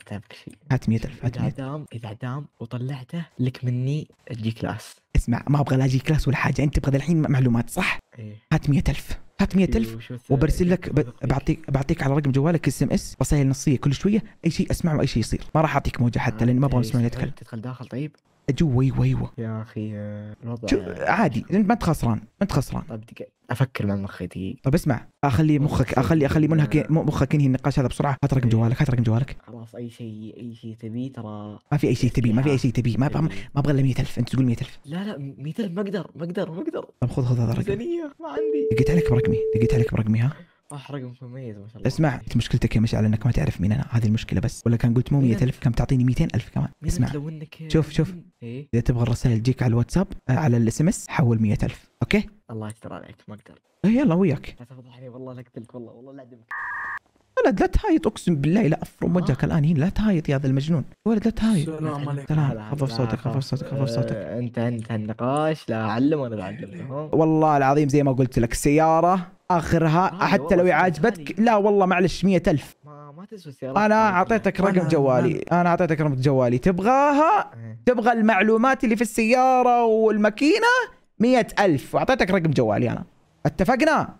تعبك شيء هات 100000 هات 100000 اذا دام اذا دام وطلعته لك مني جي كلاس اسمع ما ابغى لا جي كلاس ولا حاجه انت تبغى الحين معلومات صح؟ ايه هات 100000 هات 100000 وبرسل لك بعطيك بعطيك على رقم جوالك اس ام اس رسائل نصيه كل شويه اي شيء اسمعه اي شيء يصير ما راح اعطيك موجه حتى آه، لاني ما إيه، ابغى اسمع يتكلم تدخل داخل طيب اجوه ايوه ايوه يا اخي آه، الوضع شو يعني عادي ما انت خسران ما انت خسران طيب دقيقه افكر مع مخي دقيقه طيب اسمع اخلي مخك اخلي اخلي منهك مخك ينهي النقاش هذا بسرعه هات رقم إيه. جوالك هات رقم جوالك خلاص اي شيء اي شيء تبيه ترى ما في اي شيء تبيه ما في اي شيء تبيه ما ابغى ما ابغى الا 100000 انت تقول 100000 لا لا 100000 ما اقدر ما اقدر ما اقدر طيب خذ خذ هذا الرقم ميزانيه ما عندي دقيت عليك برقمي دقيت عليك برقمي ها صح آه، رقم مميز ما شاء الله اسمع انت إيه. مشكلتك يا مشعل انك ما تعرف مين انا هذه المشكله بس ولا كان قلت مو 100000 كان تعطيني 200000 كمان اسمع لو انك شوف شوف إيه. اذا إيه؟ تبغى الرسائل تجيك على الواتساب آه، على الاس ام اس حول 100000 اوكي الله يستر عليك ما اقدر إيه، يلا وياك لا تفضحني والله لا اقتلك والله والله لا اعدمك ولد لا تهايط اقسم بالله لا افرم آه. وجهك الان هنا لا تهايط يا هذا المجنون ولد لا تهايط السلام عليكم سلام خفف صوتك خفف صوتك خفف آه، صوتك انت انت النقاش لا اعلم ولا اعلمهم إيه. والله العظيم زي ما قلت لك سياره اخرها آه، حتى لو عاجبتك لا والله معلش 100000 ما تسوى انا اعطيتك رقم جوالي انا اعطيتك رقم جوالي تبغاها إيه. تبغى المعلومات اللي في السياره والماكينه مية ألف وأعطيتك رقم جوالي أنا اتفقنا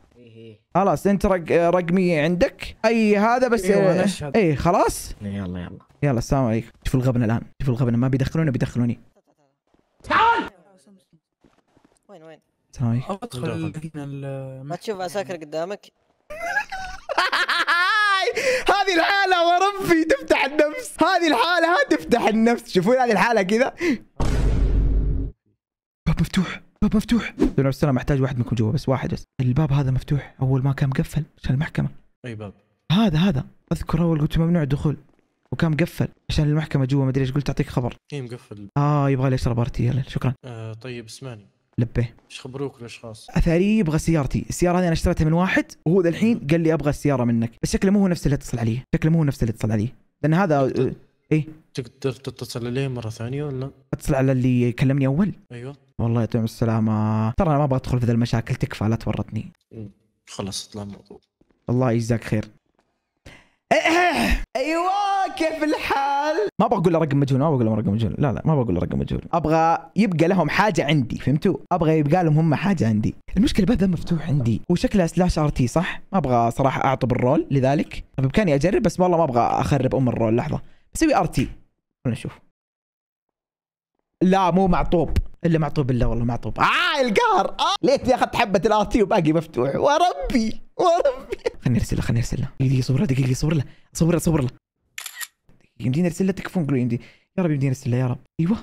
خلاص انت رق... رقميه عندك اي هذا بس اي أيوة، ايه اي خلاص إيه، يلا يلا يلا السلام عليكم شوف الغبنه الان شوف الغبنه ما بيدخلونا بيدخلوني تعال وين وين السلام عليكم ادخل ما تشوف عساكر قدامك هذه الحالة وربي تفتح النفس هذه الحالة ها تفتح النفس شوفوا هذه الحالة كذا باب مفتوح باب مفتوح لو السلام محتاج واحد منكم جوا بس واحد بس الباب هذا مفتوح اول ما كان مقفل عشان المحكمه اي باب هذا هذا اذكر اول قلت ممنوع الدخول وكان مقفل عشان المحكمه جوا ما ادري ايش قلت اعطيك خبر اي مقفل اه يبغى لي اشرب ارتي يلا شكرا آه طيب اسمعني لبه ايش خبروك الاشخاص؟ اثري يبغى سيارتي، السياره هذه انا اشتريتها من واحد وهو ذا الحين قال لي ابغى السياره منك، بس شكله مو هو نفس اللي اتصل علي، شكله مو هو نفس اللي اتصل علي، لان هذا آه، ايه تقدر تتصل عليه مره ثانيه ولا؟ اتصل على اللي كلمني اول ايوه والله يعطيهم السلامه ترى انا ما ابغى ادخل في ذا المشاكل تكفى لا تورطني خلاص اطلع الموضوع الله يجزاك خير ايوه كيف الحال؟ ما بقول له رقم مجهول ما بقول له رقم مجهول لا لا ما بقول له رقم مجهول ابغى يبقى لهم حاجه عندي فهمتوا؟ ابغى يبقى لهم هم حاجه عندي المشكله الباب ذا مفتوح عندي وشكلها سلاش ار تي صح؟ ما ابغى صراحه اعطب الرول لذلك بامكاني اجرب بس والله ما ابغى اخرب ام الرول لحظه بسوي ار تي خلينا نشوف لا مو معطوب الا معطوب الا والله معطوب اه القهر آه. ليتني اخذت حبه الار تي وباقي مفتوح وربي وربي خليني ارسله له خليني ارسل دقيقه صور له دقيقه صور له صور له صور له يمديني ارسل له تكفون قولوا يمدي يا رب يمديني ارسل له يا رب ايوه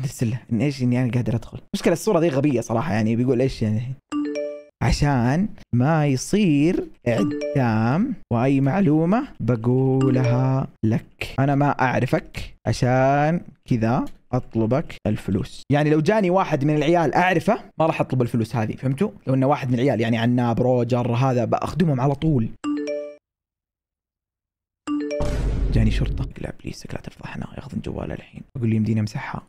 ارسل له ايش اني انا قادر ادخل المشكله الصوره ذي غبيه صراحه يعني بيقول ايش يعني عشان ما يصير اعدام واي معلومه بقولها لك انا ما اعرفك عشان كذا اطلبك الفلوس يعني لو جاني واحد من العيال اعرفه ما راح اطلب الفلوس هذه فهمتوا لو انه واحد من العيال يعني عناب روجر هذا باخدمهم على طول جاني شرطه لا بليز لا تفضحنا ياخذون جواله الحين اقول لي يمديني امسحها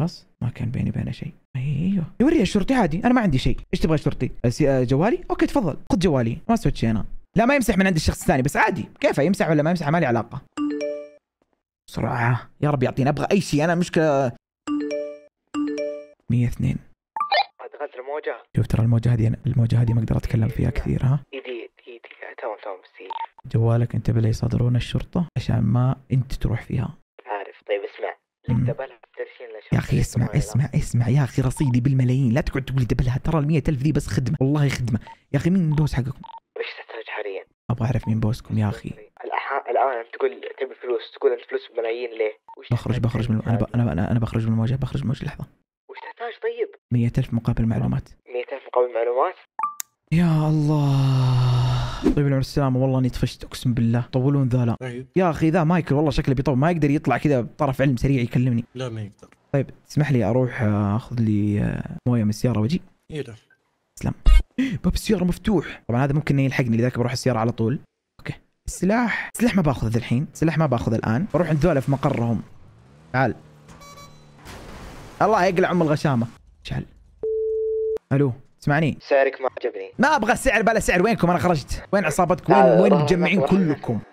خلاص ما كان بيني وبينه شيء ايوه يوريها الشرطي عادي انا ما عندي شيء ايش تبغى الشرطي آه، جوالي اوكي تفضل خذ جوالي ما سويت شيء انا لا ما يمسح من عند الشخص الثاني بس عادي كيفه يمسح ولا ما يمسح ما لي علاقه بسرعه يا رب يعطيني ابغى اي شيء انا مشكله 102 دخلت الموجه شوف ترى الموجه هذه الموجه هذه ما اقدر اتكلم فيها إيه، كثير ها إيه، إيه، جوالك انت بلا يصادرون الشرطه عشان ما انت تروح فيها عارف طيب اسمع اللي يا اخي اسمع اسمع اسمع يا اخي رصيدي بالملايين لا تقعد تقول لي دبلها ترى ال ألف ذي بس خدمه والله خدمه يا اخي مين بوس حقكم؟ وش تحتاج حاليا؟ ابغى اعرف مين بوسكم يا اخي الان تقول تبي فلوس تقول انت فلوس بملايين ليه؟ بخرج بخرج طيب؟ من انا انا انا بخرج من المواجهه بخرج من لحظه وش تحتاج طيب؟ 100000 مقابل معلومات 100000 مقابل معلومات؟ يا الله طيب العمر السلامه والله اني طفشت اقسم بالله طولون ذا لا أيوه. يا اخي ذا مايكل والله شكله بيطول ما يقدر يطلع كذا بطرف علم سريع يكلمني لا ما يقدر طيب تسمح لي اروح اخذ لي آه، مويه من السياره واجي؟ يلا إيه، سلام باب السياره مفتوح طبعا هذا ممكن يلحقني لذلك بروح السياره على طول اوكي السلاح السلاح ما باخذه الحين السلاح ما باخذه الان بروح عند ذولا في مقرهم تعال الله يقلع ام الغشامه تعال الو اسمعني سعرك ما عجبني ما ابغى السعر بلا سعر وينكم انا خرجت وين عصابتكم وين وين مجمعين كلكم